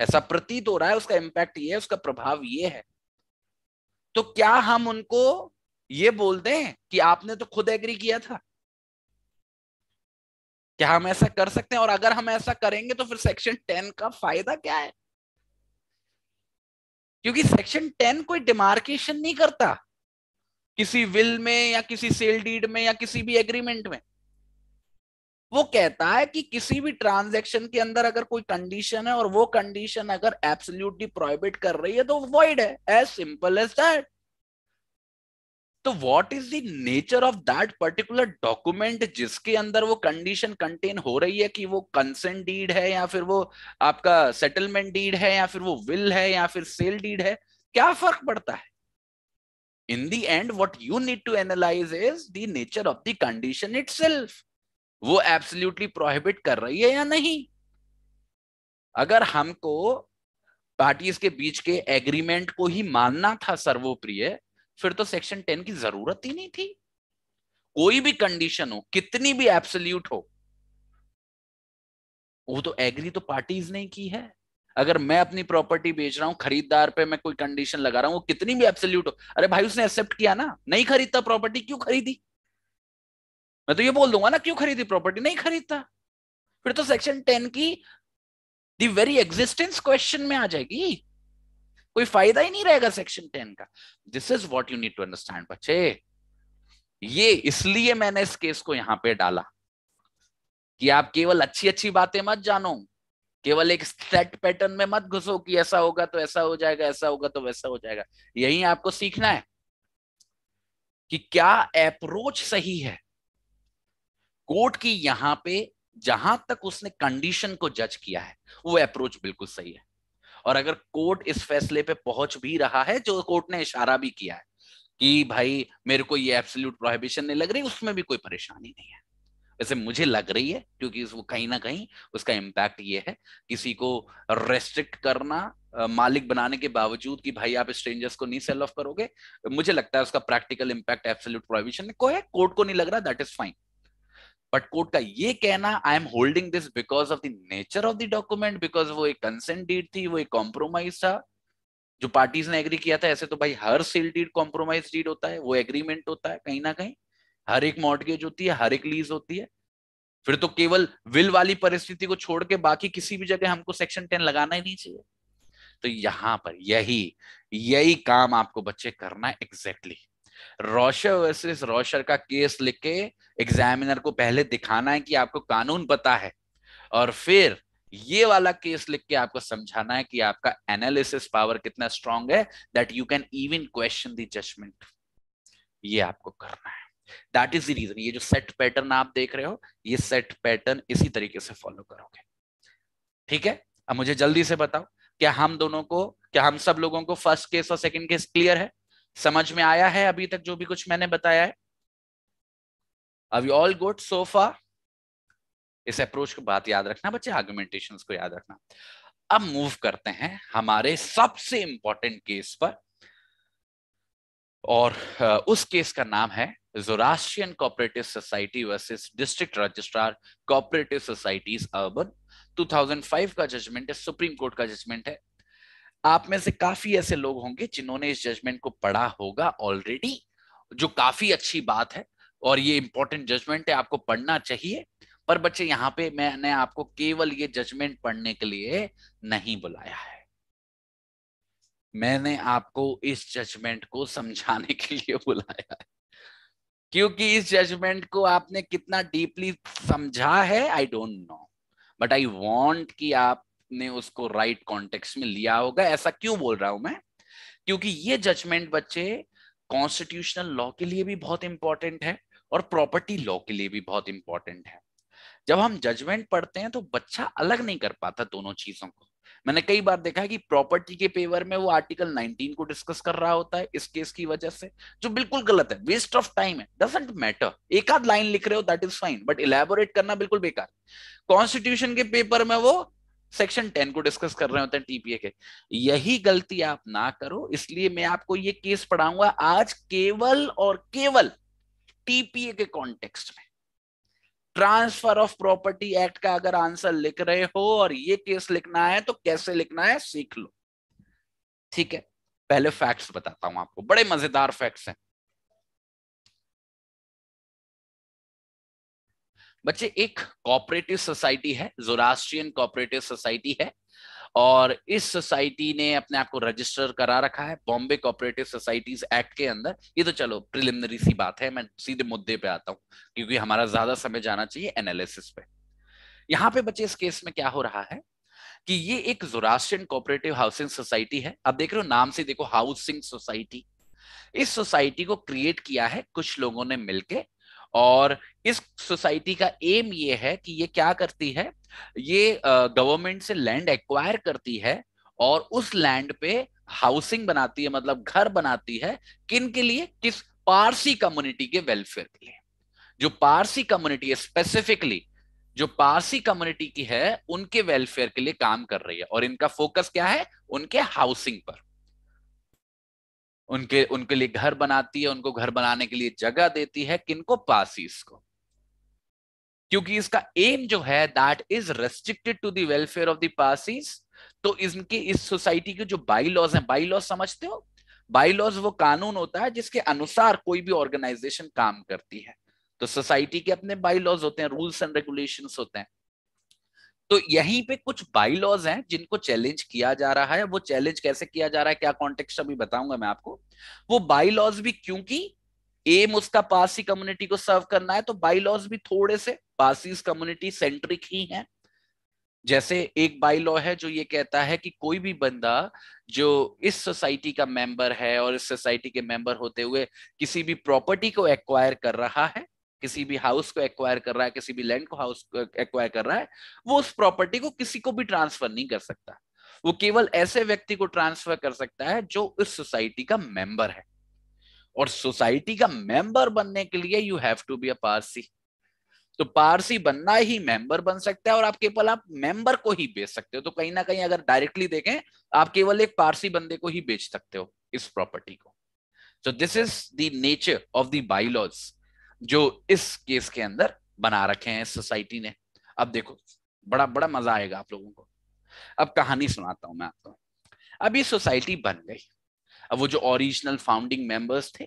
Speaker 2: ऐसा प्रतीत हो रहा है उसका इम्पैक्ट ये है उसका प्रभाव ये है तो क्या हम उनको ये बोलते हैं कि आपने तो खुद एग्री किया था क्या हम ऐसा कर सकते हैं और अगर हम ऐसा करेंगे तो फिर सेक्शन टेन का फायदा क्या है क्योंकि सेक्शन टेन कोई डिमार्केशन नहीं करता किसी विल में या किसी सेल डीड में या किसी भी एग्रीमेंट में वो कहता है कि किसी भी ट्रांजेक्शन के अंदर अगर कोई कंडीशन है और वो कंडीशन अगर एब्सोल्यूटली प्रोहिबिट कर रही है तो वॉइड है एज सिंपल एज दैट तो what is the nature of that particular document जिसके अंदर वो कंडीशन कंटेन हो रही है कि वो कंसेंट डीड है या फिर वो आपका सेटलमेंट डीड है या फिर वो विल है या फिर सेल डीड है क्या फर्क पड़ता है in the end what you need to analyse is the nature of the condition self वो एब्सोल्यूटली प्रोहिबिट कर रही है या नहीं अगर हमको पार्टीज के बीच के एग्रीमेंट को ही मानना था सर्वोप्रिय फिर तो सेक्शन टेन की जरूरत ही नहीं थी कोई भी कंडीशन हो कितनी भी एब्सोल्यूट हो वो तो एग्री तो पार्टीज ने की है अगर मैं अपनी प्रॉपर्टी बेच रहा हूं खरीदार पे मैं कोई कंडीशन लगा रहा हूं वो कितनी भी एब्सोल्यूट हो अरे भाई उसने एक्सेप्ट किया ना नहीं खरीदता प्रॉपर्टी क्यों खरीदी मैं तो ये बोल दूंगा ना क्यों खरीदी प्रॉपर्टी नहीं खरीदता फिर तो सेक्शन टेन की दी वेरी एग्जिस्टेंस क्वेश्चन में आ जाएगी कोई फायदा ही नहीं रहेगा सेक्शन टेन का this is what you need to understand बच्चे ये इसलिए मैंने इस केस को यहां पे डाला कि आप केवल अच्छी अच्छी बातें मत जानो केवल एक सेट पैटर्न में मत घुसो कि ऐसा होगा तो ऐसा हो जाएगा ऐसा होगा तो वैसा हो जाएगा यही आपको सीखना है कि क्या अप्रोच सही है कोर्ट की यहां पे जहां तक उसने कंडीशन को जज किया है वो अप्रोच बिल्कुल सही है और अगर कोर्ट इस फैसले पे पहुंच भी रहा है जो कोर्ट ने इशारा भी किया है कि भाई मेरे को ये एब्सोल्यूट प्रोहिबिशन नहीं लग रही उसमें भी कोई परेशानी नहीं है वैसे मुझे लग रही है क्योंकि वो कहीं ना कहीं उसका इम्पैक्ट ये है किसी को रेस्ट्रिक्ट करना मालिक बनाने के बावजूद कि भाई आप स्ट्रेंजर्स को नहीं सेल ऑफ करोगे मुझे लगता है उसका प्रैक्टिकल इम्पैक्ट एब्सोल्यूट प्रोहिबिशन को है कोर्ट को नहीं लग रहा that is fine but court का ये कहना I am holding this because of the nature of the document because वो एक कंसेंट डीड थी वो एक कॉम्प्रोमाइज था जो पार्टीज ने एग्री किया था ऐसे तो भाई हर सेल डीड कॉम्प्रोमाइज डीड होता है वो एग्रीमेंट होता है कहीं ना कहीं हर एक मॉडगेज होती है हर एक लीज होती है फिर तो केवल विल वाली परिस्थिति को छोड़ के बाकी किसी भी जगह हमको सेक्शन टेन लगाना ही नहीं चाहिए तो यहां पर यही यही काम आपको बच्चे करना है एग्जैक्टली रोशर वर्सेस रोशर का केस लिख के एग्जामिनर को पहले दिखाना है कि आपको कानून पता है और फिर ये वाला केस लिख के आपको समझाना है कि आपका एनालिसिस पावर कितना स्ट्रांग है that you can even question the judgment ये आपको करना है दैट इज द रीजन ये जो सेट पैटर्न आप देख रहे हो ये सेट पैटर्न इसी तरीके से फॉलो करोगे ठीक है अब मुझे जल्दी से बताओ क्या हम दोनों को क्या हम सब लोगों को फर्स्ट केस और सेकंड केस क्लियर है समझ में आया है अभी तक जो भी कुछ मैंने बताया है अब यू ऑल गुड सोफा इस अप्रोच को बात याद रखना बच्चे आर्ग्यूमेंटेशन को याद रखना अब मूव करते हैं हमारे सबसे इंपॉर्टेंट केस पर और उस केस का नाम है Zoroastrian cooperative society versus district registrar cooperative societies urban 2005 का जजमेंट है सुप्रीम कोर्ट का जजमेंट है आप में से काफी ऐसे लोग होंगे जिन्होंने इस जजमेंट को पढ़ा होगा ऑलरेडी जो काफी अच्छी बात है और ये इंपॉर्टेंट जजमेंट है आपको पढ़ना चाहिए पर बच्चे यहाँ पे मैंने आपको केवल ये जजमेंट पढ़ने के लिए नहीं बुलाया है मैंने आपको इस जजमेंट को समझाने के लिए बुलाया है क्योंकि इस जजमेंट को आपने कितना डीपली समझा है I don't know but I want कि आप ने उसको राइट right कॉन्टेक्स्ट में लिया होगा ऐसा क्यों बोल रहा हूं मैं क्योंकि ये जजमेंट बच्चे कॉन्स्टिट्यूशनल लॉ के लिए भी बहुत इंपॉर्टेंट है और प्रॉपर्टी लॉ के लिए भी बहुत इंपॉर्टेंट है जब हम जजमेंट पढ़ते हैं तो बच्चा अलग नहीं कर पाता दोनों चीजों को मैंने कई बार देखा है कि प्रॉपर्टी के पेपर में वो आर्टिकल 19 को डिस्कस कर रहा होता है इस केस की वजह से जो बिल्कुल गलत है वेस्ट ऑफ टाइम है डजेंट मैटर एक आध लाइन लिख रहे हो that is fine but elaborate करना बिल्कुल बेकार कॉन्स्टिट्यूशन के पेपर में वो सेक्शन टेन को डिस्कस कर रहे होते हैं टीपीए के यही गलती आप ना करो इसलिए मैं आपको ये केस पढ़ाऊंगा आज केवल और केवल टीपीए के कॉन्टेक्स्ट में ट्रांसफर ऑफ प्रॉपर्टी एक्ट का अगर आंसर लिख रहे हो और ये केस लिखना है तो कैसे लिखना है सीख लो
Speaker 1: ठीक है पहले फैक्ट्स बताता हूं आपको बड़े मजेदार फैक्ट्स हैं बच्चे एक कॉपरेटिव सोसाइटी
Speaker 2: है जोरास्ट्रियन कॉपरेटिव सोसाइटी है और इस सोसाइटी ने अपने आप को रजिस्टर करा रखा है बॉम्बे कॉपरेटिव सोसाइटीज एक्ट के अंदर ये तो चलो प्रिलिमिनरी सी बात है मैं सीधे मुद्दे पे आता हूँ क्योंकि हमारा ज्यादा समय जाना चाहिए एनालिसिस पे यहाँ पे बच्चे इस केस में क्या हो रहा है कि ये एक जोरास्ट्रियन कॉपरेटिव हाउसिंग सोसाइटी है आप देख रहे हो नाम से देखो हाउसिंग सोसाइटी इस सोसाइटी को क्रिएट किया है कुछ लोगों ने मिलके और इस सोसाइटी का एम ये है कि ये क्या करती है ये गवर्नमेंट से लैंड एक्वायर करती है और उस लैंड पे हाउसिंग बनाती है मतलब घर बनाती है किन के लिए किस पारसी कम्युनिटी के वेलफेयर के लिए जो पारसी कम्युनिटी है स्पेसिफिकली जो पारसी कम्युनिटी की है उनके वेलफेयर के लिए काम कर रही है और इनका फोकस क्या है उनके हाउसिंग पर उनके उनके लिए घर बनाती है उनको घर बनाने के लिए जगह देती है किनको पासिस को क्योंकि इसका एम जो है that is restricted to welfare of the Parsis तो इनके इस सोसाइटी के जो बाई लॉज है बाई लॉज समझते हो बाई लॉज वो कानून होता है जिसके अनुसार कोई भी ऑर्गेनाइजेशन काम करती है तो सोसाइटी के अपने बाई लॉज होते हैं रूल्स एंड रेगुलेशन होते हैं तो यहीं पे कुछ बाईलॉज हैं जिनको चैलेंज किया जा रहा है वो चैलेंज कैसे किया जा रहा है क्या कॉन्टेक्स्ट अभी बताऊंगा मैं आपको वो बाईलॉज भी क्योंकि एम उसका पासी कम्युनिटी को सर्व करना है तो बाईलॉज भी थोड़े से पासी कम्युनिटी सेंट्रिक ही हैं जैसे एक बाई लॉ है जो ये कहता है कि कोई भी बंदा जो इस सोसाइटी का मेंबर है और इस सोसाइटी के मेंबर होते हुए किसी भी प्रॉपर्टी को एक्वायर कर रहा है किसी भी हाउस को एक्वायर कर रहा है किसी भी लैंड को हाउस को एक्वायर कर रहा है वो उस प्रॉपर्टी को किसी को भी ट्रांसफर नहीं कर सकता वो केवल ऐसे व्यक्ति को ट्रांसफर कर सकता है जो इस सोसाइटी का मेंबर है और सोसाइटी का मेंबर बनने के लिए you have to be a Parsi तो पारसी बनना ही मेंबर बन सकता है और आप केवल आप मेंबर को ही बेच सकते हो तो कहीं ना कहीं अगर डायरेक्टली देखें आप केवल एक पारसी बंदे को ही बेच सकते हो इस प्रॉपर्टी को so this is the nature of the bylaws जो इस केस के अंदर बना रखे हैं सोसाइटी ने अब देखो बड़ा बड़ा मजा आएगा आप लोगों को अब कहानी सुनाता हूं मैं आपको अब ये सोसाइटी बन गई अब वो जो ओरिजिनल फाउंडिंग मेंबर्स थे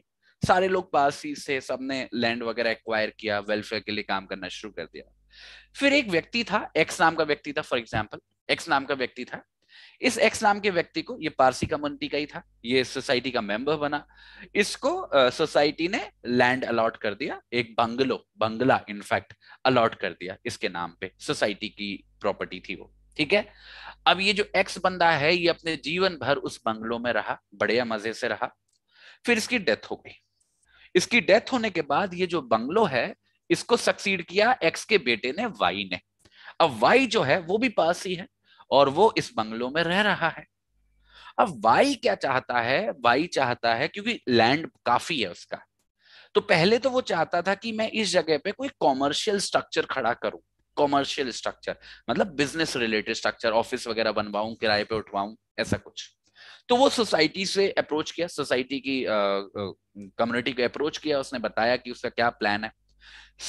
Speaker 2: सारे लोग पास ही से सबने लैंड वगैरह एक्वायर किया वेलफेयर के लिए काम करना शुरू कर दिया फिर एक व्यक्ति था एक्स नाम का व्यक्ति था फॉर एग्जाम्पल एक्स नाम का व्यक्ति था इस एक्स नाम के व्यक्ति को ये पारसी कम्युनिटी का ही था ये सोसाइटी का मेंबर बना इसको सोसाइटी uh, ने लैंड अलॉट कर दिया एक बंगलो बंगला इनफैक्ट अलॉट कर दिया इसके नाम पे सोसाइटी की प्रॉपर्टी थी वो ठीक है अब ये जो एक्स बंदा है ये अपने जीवन भर उस बंगलो में रहा बढ़िया मजे से रहा फिर इसकी डेथ हो गई इसकी डेथ होने के बाद ये जो बंगलो है इसको सक्सीड किया एक्स के बेटे ने वाई ने अब वाई जो है वो भी पास ही है और वो इस बंगलों में रह रहा है अब वाई क्या चाहता है वाई चाहता है क्योंकि लैंड काफी है उसका तो पहले तो वो चाहता था कि मैं इस जगह पे कोई कॉमर्शियल स्ट्रक्चर खड़ा करूं कॉमर्शियल स्ट्रक्चर मतलब बिजनेस रिलेटेड स्ट्रक्चर ऑफिस वगैरह बनवाऊं किराए पे उठवाऊं ऐसा कुछ तो वो सोसाइटी से अप्रोच किया सोसाइटी की कम्युनिटी को अप्रोच किया उसने बताया कि उसका क्या प्लान है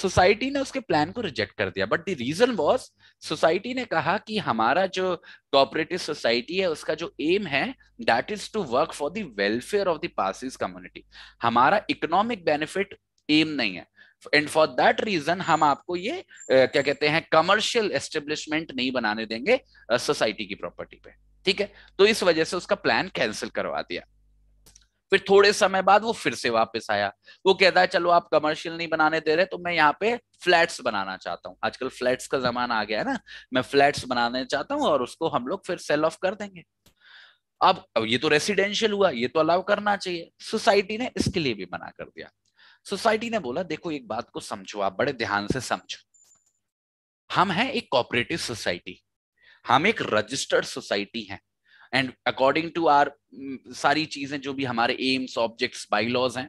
Speaker 2: सोसाइटी ने उसके प्लान को रिजेक्ट कर दिया but the reason was society ने कहा कि हमारा जो कोऑपरेटिव सोसाइटी है उसका जो एम है that is to work for the welfare of the Parsis community हमारा इकोनॉमिक बेनिफिट एम नहीं है एंड फॉर दैट रीजन हम आपको ये uh, क्या कहते हैं कमर्शियल एस्टेब्लिशमेंट नहीं बनाने देंगे सोसाइटी uh, की प्रॉपर्टी पे ठीक है तो इस वजह से उसका प्लान कैंसिल करवा दिया फिर थोड़े समय बाद वो फिर से वापस आया वो कहता है चलो आप कमर्शियल नहीं बनाने दे रहे तो मैं यहाँ पे फ्लैट्स बनाना चाहता हूँ आजकल फ्लैट्स का जमाना आ गया है ना मैं फ्लैट्स बनाने चाहता हूँ और उसको हम लोग फिर सेल ऑफ कर देंगे अब ये तो रेसिडेंशियल हुआ ये तो अलाउ करना चाहिए सोसाइटी ने इसके लिए भी मना कर दिया सोसाइटी ने बोला देखो एक बात को समझो आप बड़े ध्यान से समझो हम हैं एक कोऑपरेटिव सोसाइटी हम एक रजिस्टर्ड सोसाइटी हैं एंड अकॉर्डिंग टू आर सारी चीजें जो भी हमारे एम्स ऑब्जेक्ट्स बाईलॉज हैं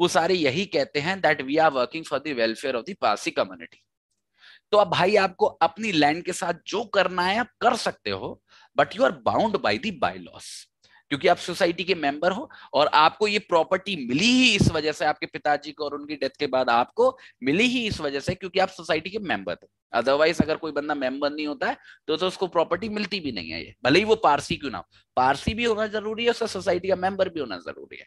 Speaker 2: वो सारे यही कहते हैं that we are working for the welfare of the Parsi community तो अब भाई आपको अपनी लैंड के साथ जो करना है आप कर सकते हो but you are bound by the by क्योंकि आप सोसाइटी के मेंबर हो और आपको ये प्रॉपर्टी मिली ही इस वजह से आपके पिताजी को और उनकी डेथ के बाद आपको मिली ही इस वजह से क्योंकि आप सोसाइटी के मेंबर थे अदरवाइज अगर कोई बंदा मेंबर नहीं होता है तो, तो उसको प्रॉपर्टी मिलती भी नहीं है ये भले ही वो पारसी क्यों ना हो पारसी भी होना जरूरी है उसका सोसाइटी का मेंबर भी होना जरूरी है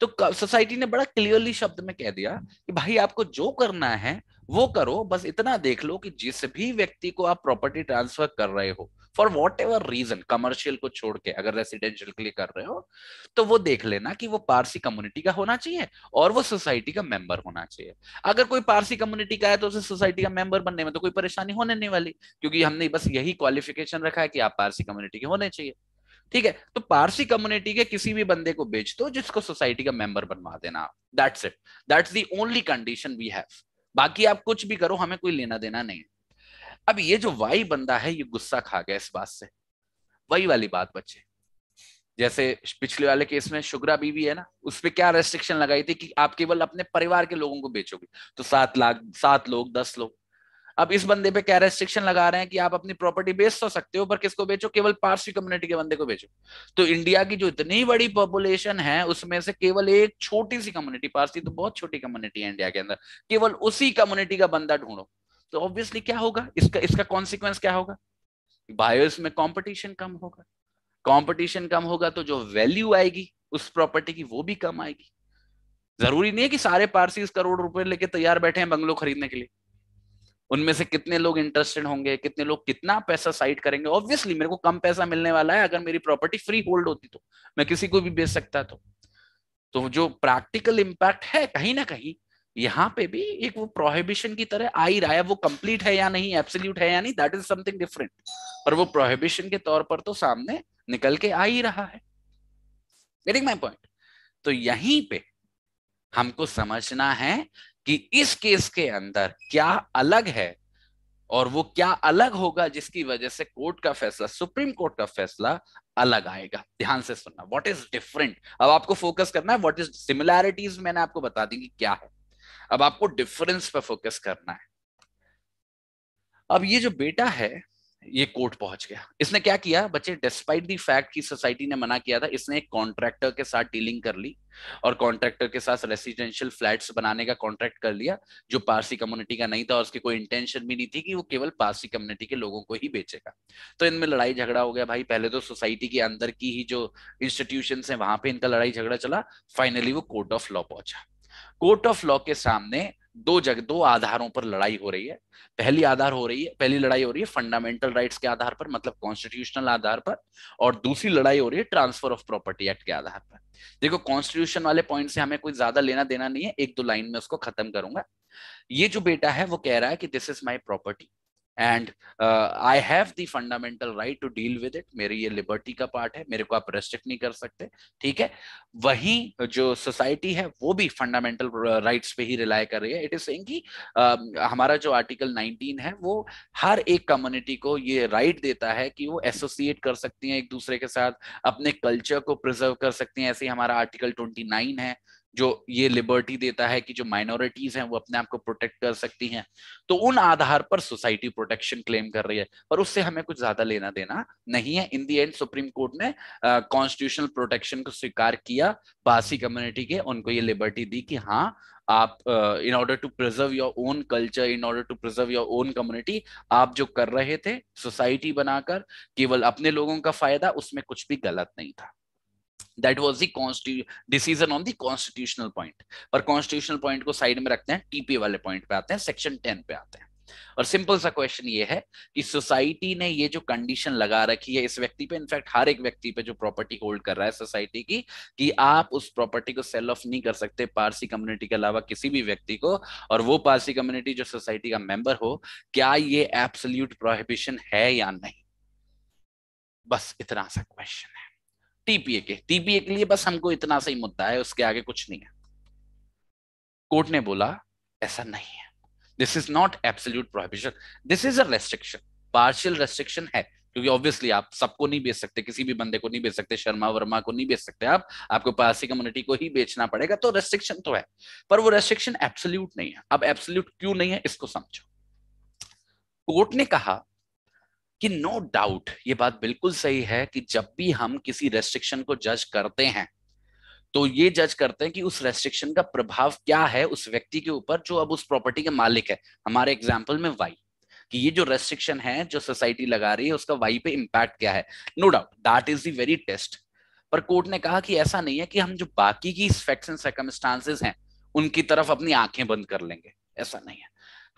Speaker 2: तो सोसाइटी ने बड़ा क्लियरली शब्द में कह दिया कि भाई आपको जो करना है वो करो बस इतना देख लो कि जिस भी व्यक्ति को आप प्रॉपर्टी ट्रांसफर कर रहे हो for whatever reason commercial को छोड़ के अगर रेसिडेंशियल के लिए कर रहे हो तो वो देख लेना कि वो पारसी कम्युनिटी का होना चाहिए और वो सोसाइटी का मेंबर होना चाहिए अगर कोई पारसी कम्युनिटी का है तो उसे सोसाइटी का मेंबर बनने में तो कोई परेशानी होने नहीं वाली क्योंकि हमने बस यही क्वालिफिकेशन रखा है कि आप पारसी कम्युनिटी के होने चाहिए ठीक है तो पारसी कम्युनिटी के किसी भी बंदे को बेच दो जिसको सोसाइटी का मेंबर बनवा देना that's it that's the only condition we have बाकी आप कुछ भी करो हमें कोई लेना देना नहीं अब ये जो वाई बंदा है ये गुस्सा खा गया इस बात से वही वाली बात बच्चे जैसे पिछले वाले केस में शुग्रा बीवी है ना उस पर क्या रेस्ट्रिक्शन लगाई थी कि आप केवल अपने परिवार के लोगों को बेचोगे तो सात लाख सात लोग दस लोग अब इस बंदे पे क्या रेस्ट्रिक्शन लगा रहे हैं कि आप अपनी प्रॉपर्टी बेच तो सकते हो पर किसको बेचो केवल पारसी कम्युनिटी के बंदे को बेचो तो इंडिया की जो इतनी बड़ी पॉपुलेशन है उसमें से केवल एक छोटी सी कम्युनिटी पारसी तो बहुत छोटी कम्युनिटी है इंडिया के अंदर केवल उसी कम्युनिटी का बंदा ढूंढो तो ऑब्वियसली क्या होगा इसका इसका कॉन्सिक्वेंस क्या होगा बायोस में कॉम्पिटिशन कम होगा कॉम्पिटिशन कम होगा तो जो वैल्यू आएगी उस प्रॉपर्टी की वो भी कम आएगी जरूरी नहीं है कि सारे पारसी करोड़ रुपए लेके तैयार बैठे हैं बंगलो खरीदने के लिए उनमें से कितने लोग इंटरेस्टेड होंगे कितने लोग कितना पैसा साइड करेंगे ऑब्वियसली मेरे को कम पैसा मिलने वाला है अगर मेरी प्रॉपर्टी फ्री होल्ड होती तो मैं किसी को भी बेच सकता तो तो जो प्रैक्टिकल इम्पैक्ट है कहीं ना कहीं यहाँ पे भी एक वो प्रोहिबिशन की तरह आ ही रहा है वो कंप्लीट है या नहीं एब्सोल्यूट है या नहीं दैट इज समथिंग डिफरेंट पर वो प्रोहिबिशन के तौर पर तो सामने निकल के आ ही रहा है गेटिंग माय पॉइंट तो यहीं पे हमको समझना है कि इस केस के अंदर क्या अलग है और वो क्या अलग होगा जिसकी वजह से कोर्ट का फैसला सुप्रीम कोर्ट का फैसला अलग आएगा ध्यान से सुनना व्हाट इज डिफरेंट अब आपको फोकस करना है व्हाट इज सिमिलैरिटीज मैंने आपको बता दी कि क्या है अब आपको डिफरेंस पर फोकस करना है अब ये जो बेटा है ये कोर्ट पहुंच गया इसने क्या किया बच्चे डिस्पाइट दी फैक्ट कि सोसाइटी ने मना किया था इसने एक कॉन्ट्रैक्टर के साथ डीलिंग कर ली और कॉन्ट्रैक्टर के साथ रेसिडेंशियल फ्लैट्स बनाने का कॉन्ट्रैक्ट कर लिया जो पारसी कम्युनिटी का नहीं था और उसकी कोई इंटेंशन भी नहीं थी कि वो केवल पारसी कम्युनिटी के लोगों को ही बेचेगा तो इनमें लड़ाई झगड़ा हो गया भाई पहले तो सोसाइटी के अंदर की ही जो इंस्टीट्यूशन है वहां पर इनका लड़ाई झगड़ा चला फाइनली वो कोर्ट ऑफ लॉ पहुंचा कोर्ट ऑफ लॉ के सामने दो जग दो आधारों पर लड़ाई हो रही है पहली आधार हो रही है पहली लड़ाई हो रही है फंडामेंटल राइट्स के आधार पर मतलब कॉन्स्टिट्यूशनल आधार पर और दूसरी लड़ाई हो रही है ट्रांसफर ऑफ प्रॉपर्टी एक्ट के आधार पर देखो कॉन्स्टिट्यूशन वाले पॉइंट से हमें कोई ज्यादा लेना देना नहीं है एक दो लाइन में उसको खत्म करूंगा ये जो बेटा है वो कह रहा है कि this is my property and I have the fundamental right to deal with it मेरी ये लिबर्टी का पार्ट है मेरे को आप रेस्ट्रिक्ट नहीं कर सकते ठीक है वही जो सोसाइटी है वो भी फंडामेंटल राइट्स uh, पे ही रिलाय कर रही है इट इज सेइंग कि um, हमारा जो आर्टिकल 19 है वो हर एक कम्युनिटी को ये राइट देता है कि वो एसोसिएट कर सकती है एक दूसरे के साथ अपने कल्चर को प्रिजर्व कर सकती है ऐसे ही हमारा आर्टिकल नाइन है जो ये लिबर्टी देता है कि जो माइनॉरिटीज हैं वो अपने आप को प्रोटेक्ट कर सकती हैं तो उन आधार पर सोसाइटी प्रोटेक्शन क्लेम कर रही है पर उससे हमें कुछ ज्यादा लेना देना नहीं है in the end supreme court ने कॉन्स्टिट्यूशनल प्रोटेक्शन को स्वीकार किया बासी कम्युनिटी के उनको ये लिबर्टी दी कि हाँ आप in order to preserve your own culture in order to preserve your own community आप जो कर रहे थे सोसाइटी बनाकर केवल अपने लोगों का फायदा उसमें कुछ भी गलत नहीं था that was decision decision on the constitutional point पर कॉन्स्टिट्यूशनल पॉइंट को साइड में रखते हैं टीपी वाले पॉइंट पे आते हैं सेक्शन टेन पे आते हैं और सिंपल सा क्वेश्चन ये है कि सोसाइटी ने ये जो कंडीशन लगा रखी है इस व्यक्ति पे इनफैक्ट हर एक व्यक्ति पे जो प्रॉपर्टी होल्ड कर रहा है सोसाइटी की कि आप उस प्रॉपर्टी को सेल ऑफ नहीं कर सकते पारसी कम्युनिटी के अलावा किसी भी व्यक्ति को और वो पारसी कम्युनिटी जो सोसाइटी का मेंबर हो क्या ये एब्सोल्यूट प्रोहिबिशन है या नहीं बस इतना सा क्वेश्चन है टीपीए के टीपीए के लिए बस हमको इतना सही मुद्दा है उसके आगे कुछ नहीं है कोर्ट ने बोला ऐसा नहीं है this is not absolute prohibition this is a restriction partial restriction है क्योंकि ऑब्वियसली आप सबको नहीं बेच सकते किसी भी बंदे को नहीं बेच सकते शर्मा वर्मा को नहीं बेच सकते आप आपको पारसी कम्युनिटी को ही बेचना पड़ेगा तो रेस्ट्रिक्शन तो है पर वो रेस्ट्रिक्शन एब्सोल्यूट नहीं है अब एब्सोल्यूट क्यों नहीं है इसको समझो कोर्ट ने कहा कि नो no डाउट ये बात बिल्कुल सही है कि जब भी हम किसी रेस्ट्रिक्शन को जज करते हैं तो ये जज करते हैं कि उस रेस्ट्रिक्शन का प्रभाव क्या है उस व्यक्ति के ऊपर जो अब उस प्रॉपर्टी के मालिक है हमारे एग्जाम्पल में वाई कि ये जो रेस्ट्रिक्शन है जो सोसाइटी लगा रही है उसका वाई पे इम्पैक्ट क्या है no doubt that is the very test पर कोर्ट ने कहा कि ऐसा नहीं है कि हम जो बाकी की फैक्ट्स एंड सर्कमस्टांसेस हैं उनकी तरफ अपनी आंखें बंद कर लेंगे ऐसा नहीं है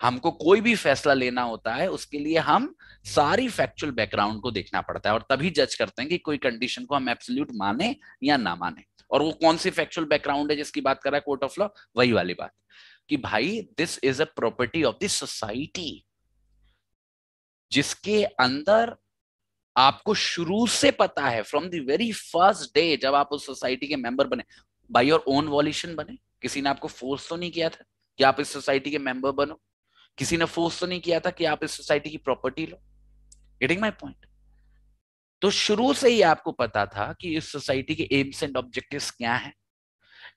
Speaker 2: हमको कोई भी फैसला लेना होता है उसके लिए हम सारी फैक्चुअल बैकग्राउंड को देखना पड़ता है और तभी जज करते हैं कि कोई कंडीशन को हम एब्सोल्यूट माने या ना माने और वो कौन सी फैक्चुअल बैकग्राउंड है जिसकी बात कर रहा है कोर्ट ऑफ लॉ वही वाली बात कि भाई this is a property of this society जिसके अंदर आपको शुरू से पता है from the very first day जब आप उस सोसाइटी के मेंबर बने बाय योर ओन वॉल्यूशन बने किसी ने आपको फोर्स तो नहीं किया था कि आप इस सोसाइटी के मेंबर बनो किसी ने फोर्स तो नहीं किया था कि आप इस सोसाइटी की प्रॉपर्टी लो गेटिंग माई पॉइंट तो शुरू से ही आपको पता था कि इस सोसाइटी के एम्स एंड ऑब्जेक्टिव क्या है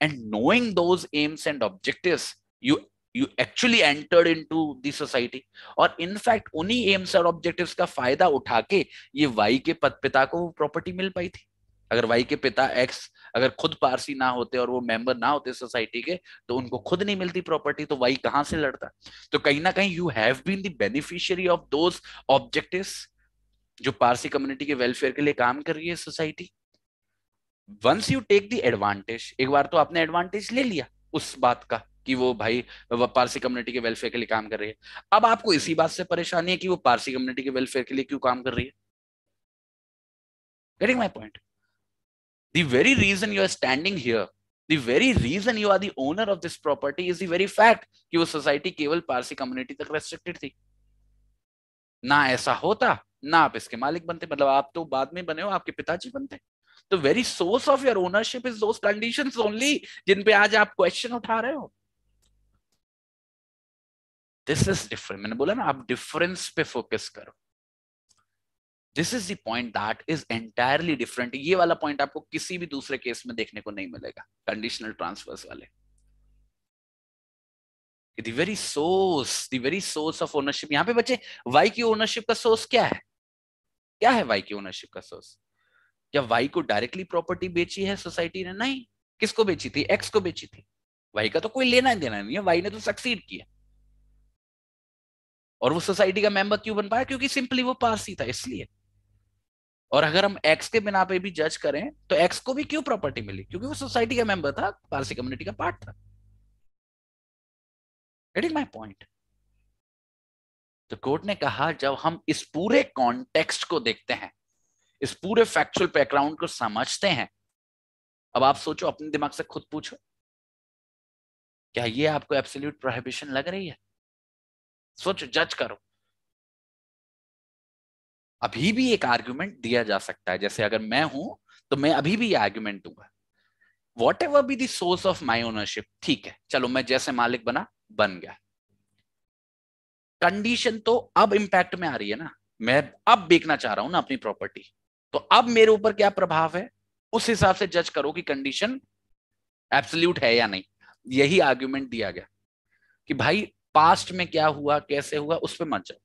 Speaker 2: and knowing those aims and objective you you actually entered into the society और इनफैक्ट उन्हीं एम्स और ऑब्जेक्टिव्स का फायदा उठा के ये वाई के पद पिता को प्रॉपर्टी मिल पाई थी अगर वाई के पिता एक्स अगर खुद पारसी ना होते और वो मेंबर ना होते सोसाइटी के तो उनको खुद नहीं मिलती प्रॉपर्टी तो वाई कहां से लड़ता तो कहीं ना कहीं you have been the beneficiary of those objective जो पारसी कम्युनिटी के वेलफेयर के लिए काम कर रही है society once you take the advantage एक बार तो आपने एडवांटेज ले लिया उस बात का कि वो भाई पारसी कम्युनिटी के वेलफेयर के लिए काम कर रही है अब आपको इसी बात से परेशानी है कि वो पारसी कम्युनिटी के वेलफेयर के लिए क्यों काम कर रही है
Speaker 1: getting my point the very
Speaker 2: reason you are standing here the very reason you are the owner of this property is the very fact कि वो सोसाइटी केवल पारसी कम्युनिटी तक रेस्ट्रिक्टेड थी ना ऐसा होता ना आप इसके मालिक बनते मतलब आप तो बाद में बने हो आपके पिताजी बनते तो very source of your ownership is those conditions only जिन पे आज आप क्वेश्चन उठा रहे हो दिस इज डिफरेंट मैंने बोला ना आप डिफरेंस पे फोकस करो this is point that is entirely different ये वाला पॉइंट आपको किसी भी दूसरे केस में देखने को नहीं मिलेगा कंडीशनल ट्रांसफर्स वाले the very source the very source of ownership यहां पे बच्चे वाई की ओनरशिप का सोर्स क्या है क्या है वाई की ओनरशिप का सोर्स क्या वाई को डायरेक्टली प्रॉपर्टी बेची है सोसाइटी ने नहीं किसको बेची थी एक्स को बेची थी वाई का तो कोई लेना देना नहीं है वाई ने तो सक्सीड किया और वो सोसाइटी का मेंबर क्यों बन पाया क्योंकि सिंपली वो पारसी था इसलिए और अगर हम एक्स के बिना पे भी जज करें तो एक्स को भी क्यों
Speaker 1: प्रॉपर्टी मिली क्योंकि वो सोसाइटी का मेंबर था पारसी कम्युनिटी का पार्ट था इज पॉइंट तो कोर्ट ने कहा जब हम इस पूरे
Speaker 2: कॉन्टेक्स्ट को देखते हैं इस पूरे फैक्चुअल बैकग्राउंड को समझते हैं
Speaker 1: अब आप सोचो अपने दिमाग से खुद पूछो क्या ये आपको एब्सोल्यूट प्रोहिबिशन लग रही है सोचो जज करो अभी भी एक आर्ग्यूमेंट दिया जा सकता है जैसे अगर मैं हूं तो मैं अभी भी आर्ग्यूमेंट
Speaker 2: दूंगा whatever be doors of my ownership ठीक है चलो मैं जैसे मालिक बना बन गया कंडीशन तो अब इंपैक्ट में आ रही है ना मैं अब बेचना चाह रहा हूं ना अपनी प्रॉपर्टी तो अब मेरे ऊपर क्या प्रभाव है उस हिसाब से जज करो कि कंडीशन एब्सोल्यूट है या नहीं यही आर्ग्यूमेंट दिया गया कि भाई पास्ट में क्या हुआ कैसे हुआ उस पर मत जाओ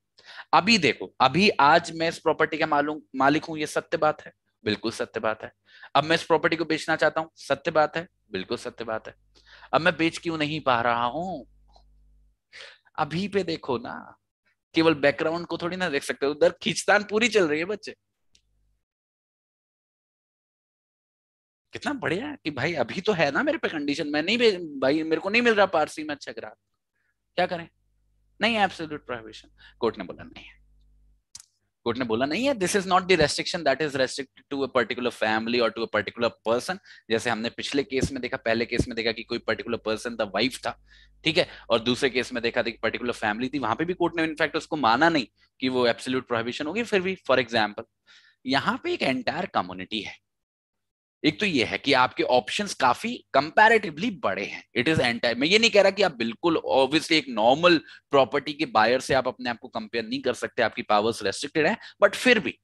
Speaker 2: अभी देखो अभी आज मैं इस प्रॉपर्टी का मालूम मालिक हूं ये सत्य बात है बिल्कुल सत्य बात है अब मैं इस प्रॉपर्टी को बेचना चाहता हूं सत्य बात है बिल्कुल सत्य बात है अब मैं बेच क्यों नहीं पा रहा हूं
Speaker 1: अभी पे देखो ना केवल बैकग्राउंड को थोड़ी ना देख सकते उधर खींचतान पूरी चल रही है बच्चे कितना बढ़िया कि भाई अभी तो है ना मेरे पे कंडीशन मैं नहीं भाई मेरे को नहीं मिल रहा पारसी में अच्छा ग्राहक
Speaker 2: क्या करें नहीं है एब्सोल्यूट प्रोहिबिशन कोर्ट ने बोला नहीं है कोर्ट ने बोला नहीं है this is not the restriction that is restricted to a particular family और टू अ पर्टिकुलर पर्सन जैसे हमने पिछले केस में देखा पहले केस में देखा कि कोई पर्टिकुलर पर्सन द वाइफ था ठीक है और दूसरे केस में देखा था कि पर्टिकुलर फैमिली थी वहां पे भी कोर्ट ने इनफैक्ट उसको माना नहीं कि वो एब्सोल्यूट प्रोहिबिशन होगी फिर भी फॉर एग्जाम्पल यहाँ पे एक एंटायर कम्युनिटी है एक तो ये है कि आपके ऑप्शंस काफी कंपैरेटिवली बड़े हैं इट इज एंटायर मैं ये नहीं कह रहा कि आप बिल्कुल ऑब्वियसली एक नॉर्मल प्रॉपर्टी के बायर से आप अपने आप को कंपेयर नहीं कर सकते आपकी पावर्स रेस्ट्रिक्टेड है बट फिर भी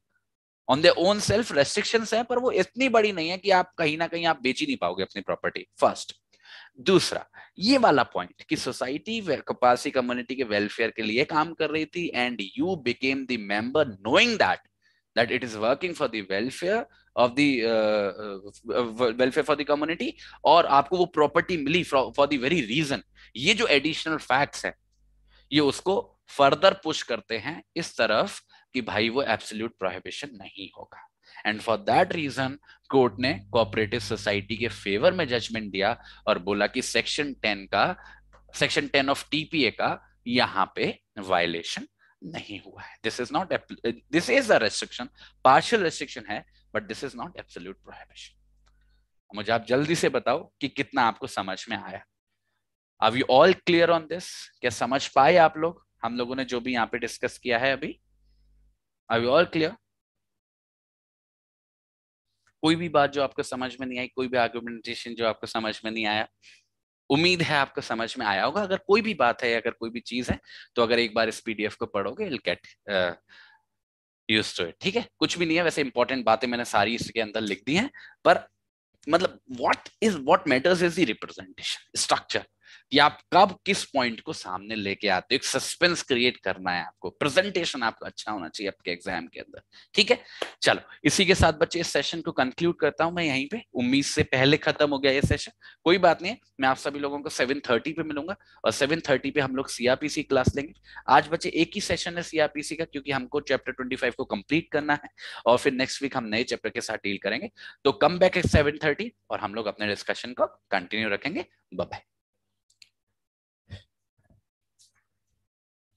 Speaker 2: on they own self restriction है पर वो इतनी बड़ी नहीं है कि आप कहीं ना कहीं आप बेच ही नहीं पाओगे अपनी प्रॉपर्टी फर्स्ट दूसरा ये वाला पॉइंट कि सोसाइटी कपासी कम्युनिटी के वेलफेयर के लिए काम कर रही थी and you became the member knowing that that it is working for the welfare of the uh, welfare for the community or आपको वो property milli for for the very reason ये जो additional facts है ये उसको further push करते हैं इस तरफ कि भाई वो absolute prohibition नहीं होगा and for that reason court ने कोऑपरेटिव सोसाइटी के फेवर में जजमेंट दिया और बोला कि सेक्शन 10 का सेक्शन 10 ऑफ टीपीए का यहां पे वायलेशन नहीं हुआ है this is not this is a restriction partial restriction है but this is not absolute prohibition मुझे आप जल्दी से बताओ कि कितना आपको समझ में आया are you all clear on this क्या समझ पाए आप लोग हम लोगों ने जो भी यहां पे डिस्कस किया है अभी आर यू
Speaker 1: ऑल क्लियर कोई भी बात जो आपको समझ में नहीं आई कोई भी आर्गुमेंटेशन जो आपको समझ में नहीं आया उम्मीद है आपको समझ में आया होगा अगर कोई भी
Speaker 2: बात है अगर कोई भी चीज है तो अगर एक बार इस पीडीएफ को पढ़ोगे I'll get used to it ठीक है कुछ भी नहीं है वैसे इंपॉर्टेंट बातें मैंने सारी इसके अंदर लिख दी हैं पर मतलब what is what matters is the representation structure कि आप कब किस पॉइंट को सामने लेके आते हो एक सस्पेंस क्रिएट करना है आपको प्रेजेंटेशन आपको अच्छा होना चाहिए आपके एग्जाम के अंदर ठीक है चलो इसी के साथ बच्चे इस सेशन को कंक्लूड करता हूं मैं यहीं पे उम्मीद से पहले खत्म हो गया ये सेशन कोई बात नहीं है मैं आप सभी लोगों को सेवन थर्टी पे मिलूंगा और सेवन थर्टी पे हम लोग सीआरपीसी क्लास लेंगे आज बच्चे एक ही सेशन है सीआरपीसी का क्योंकि हमको चैप्टर ट्वेंटी को कंप्लीट करना है और फिर नेक्स्ट वीक हम नए चैप्टर के साथ डील करेंगे तो कम बैक एट सेवन
Speaker 1: और हम लोग अपने डिस्कशन को कंटिन्यू रखेंगे बाय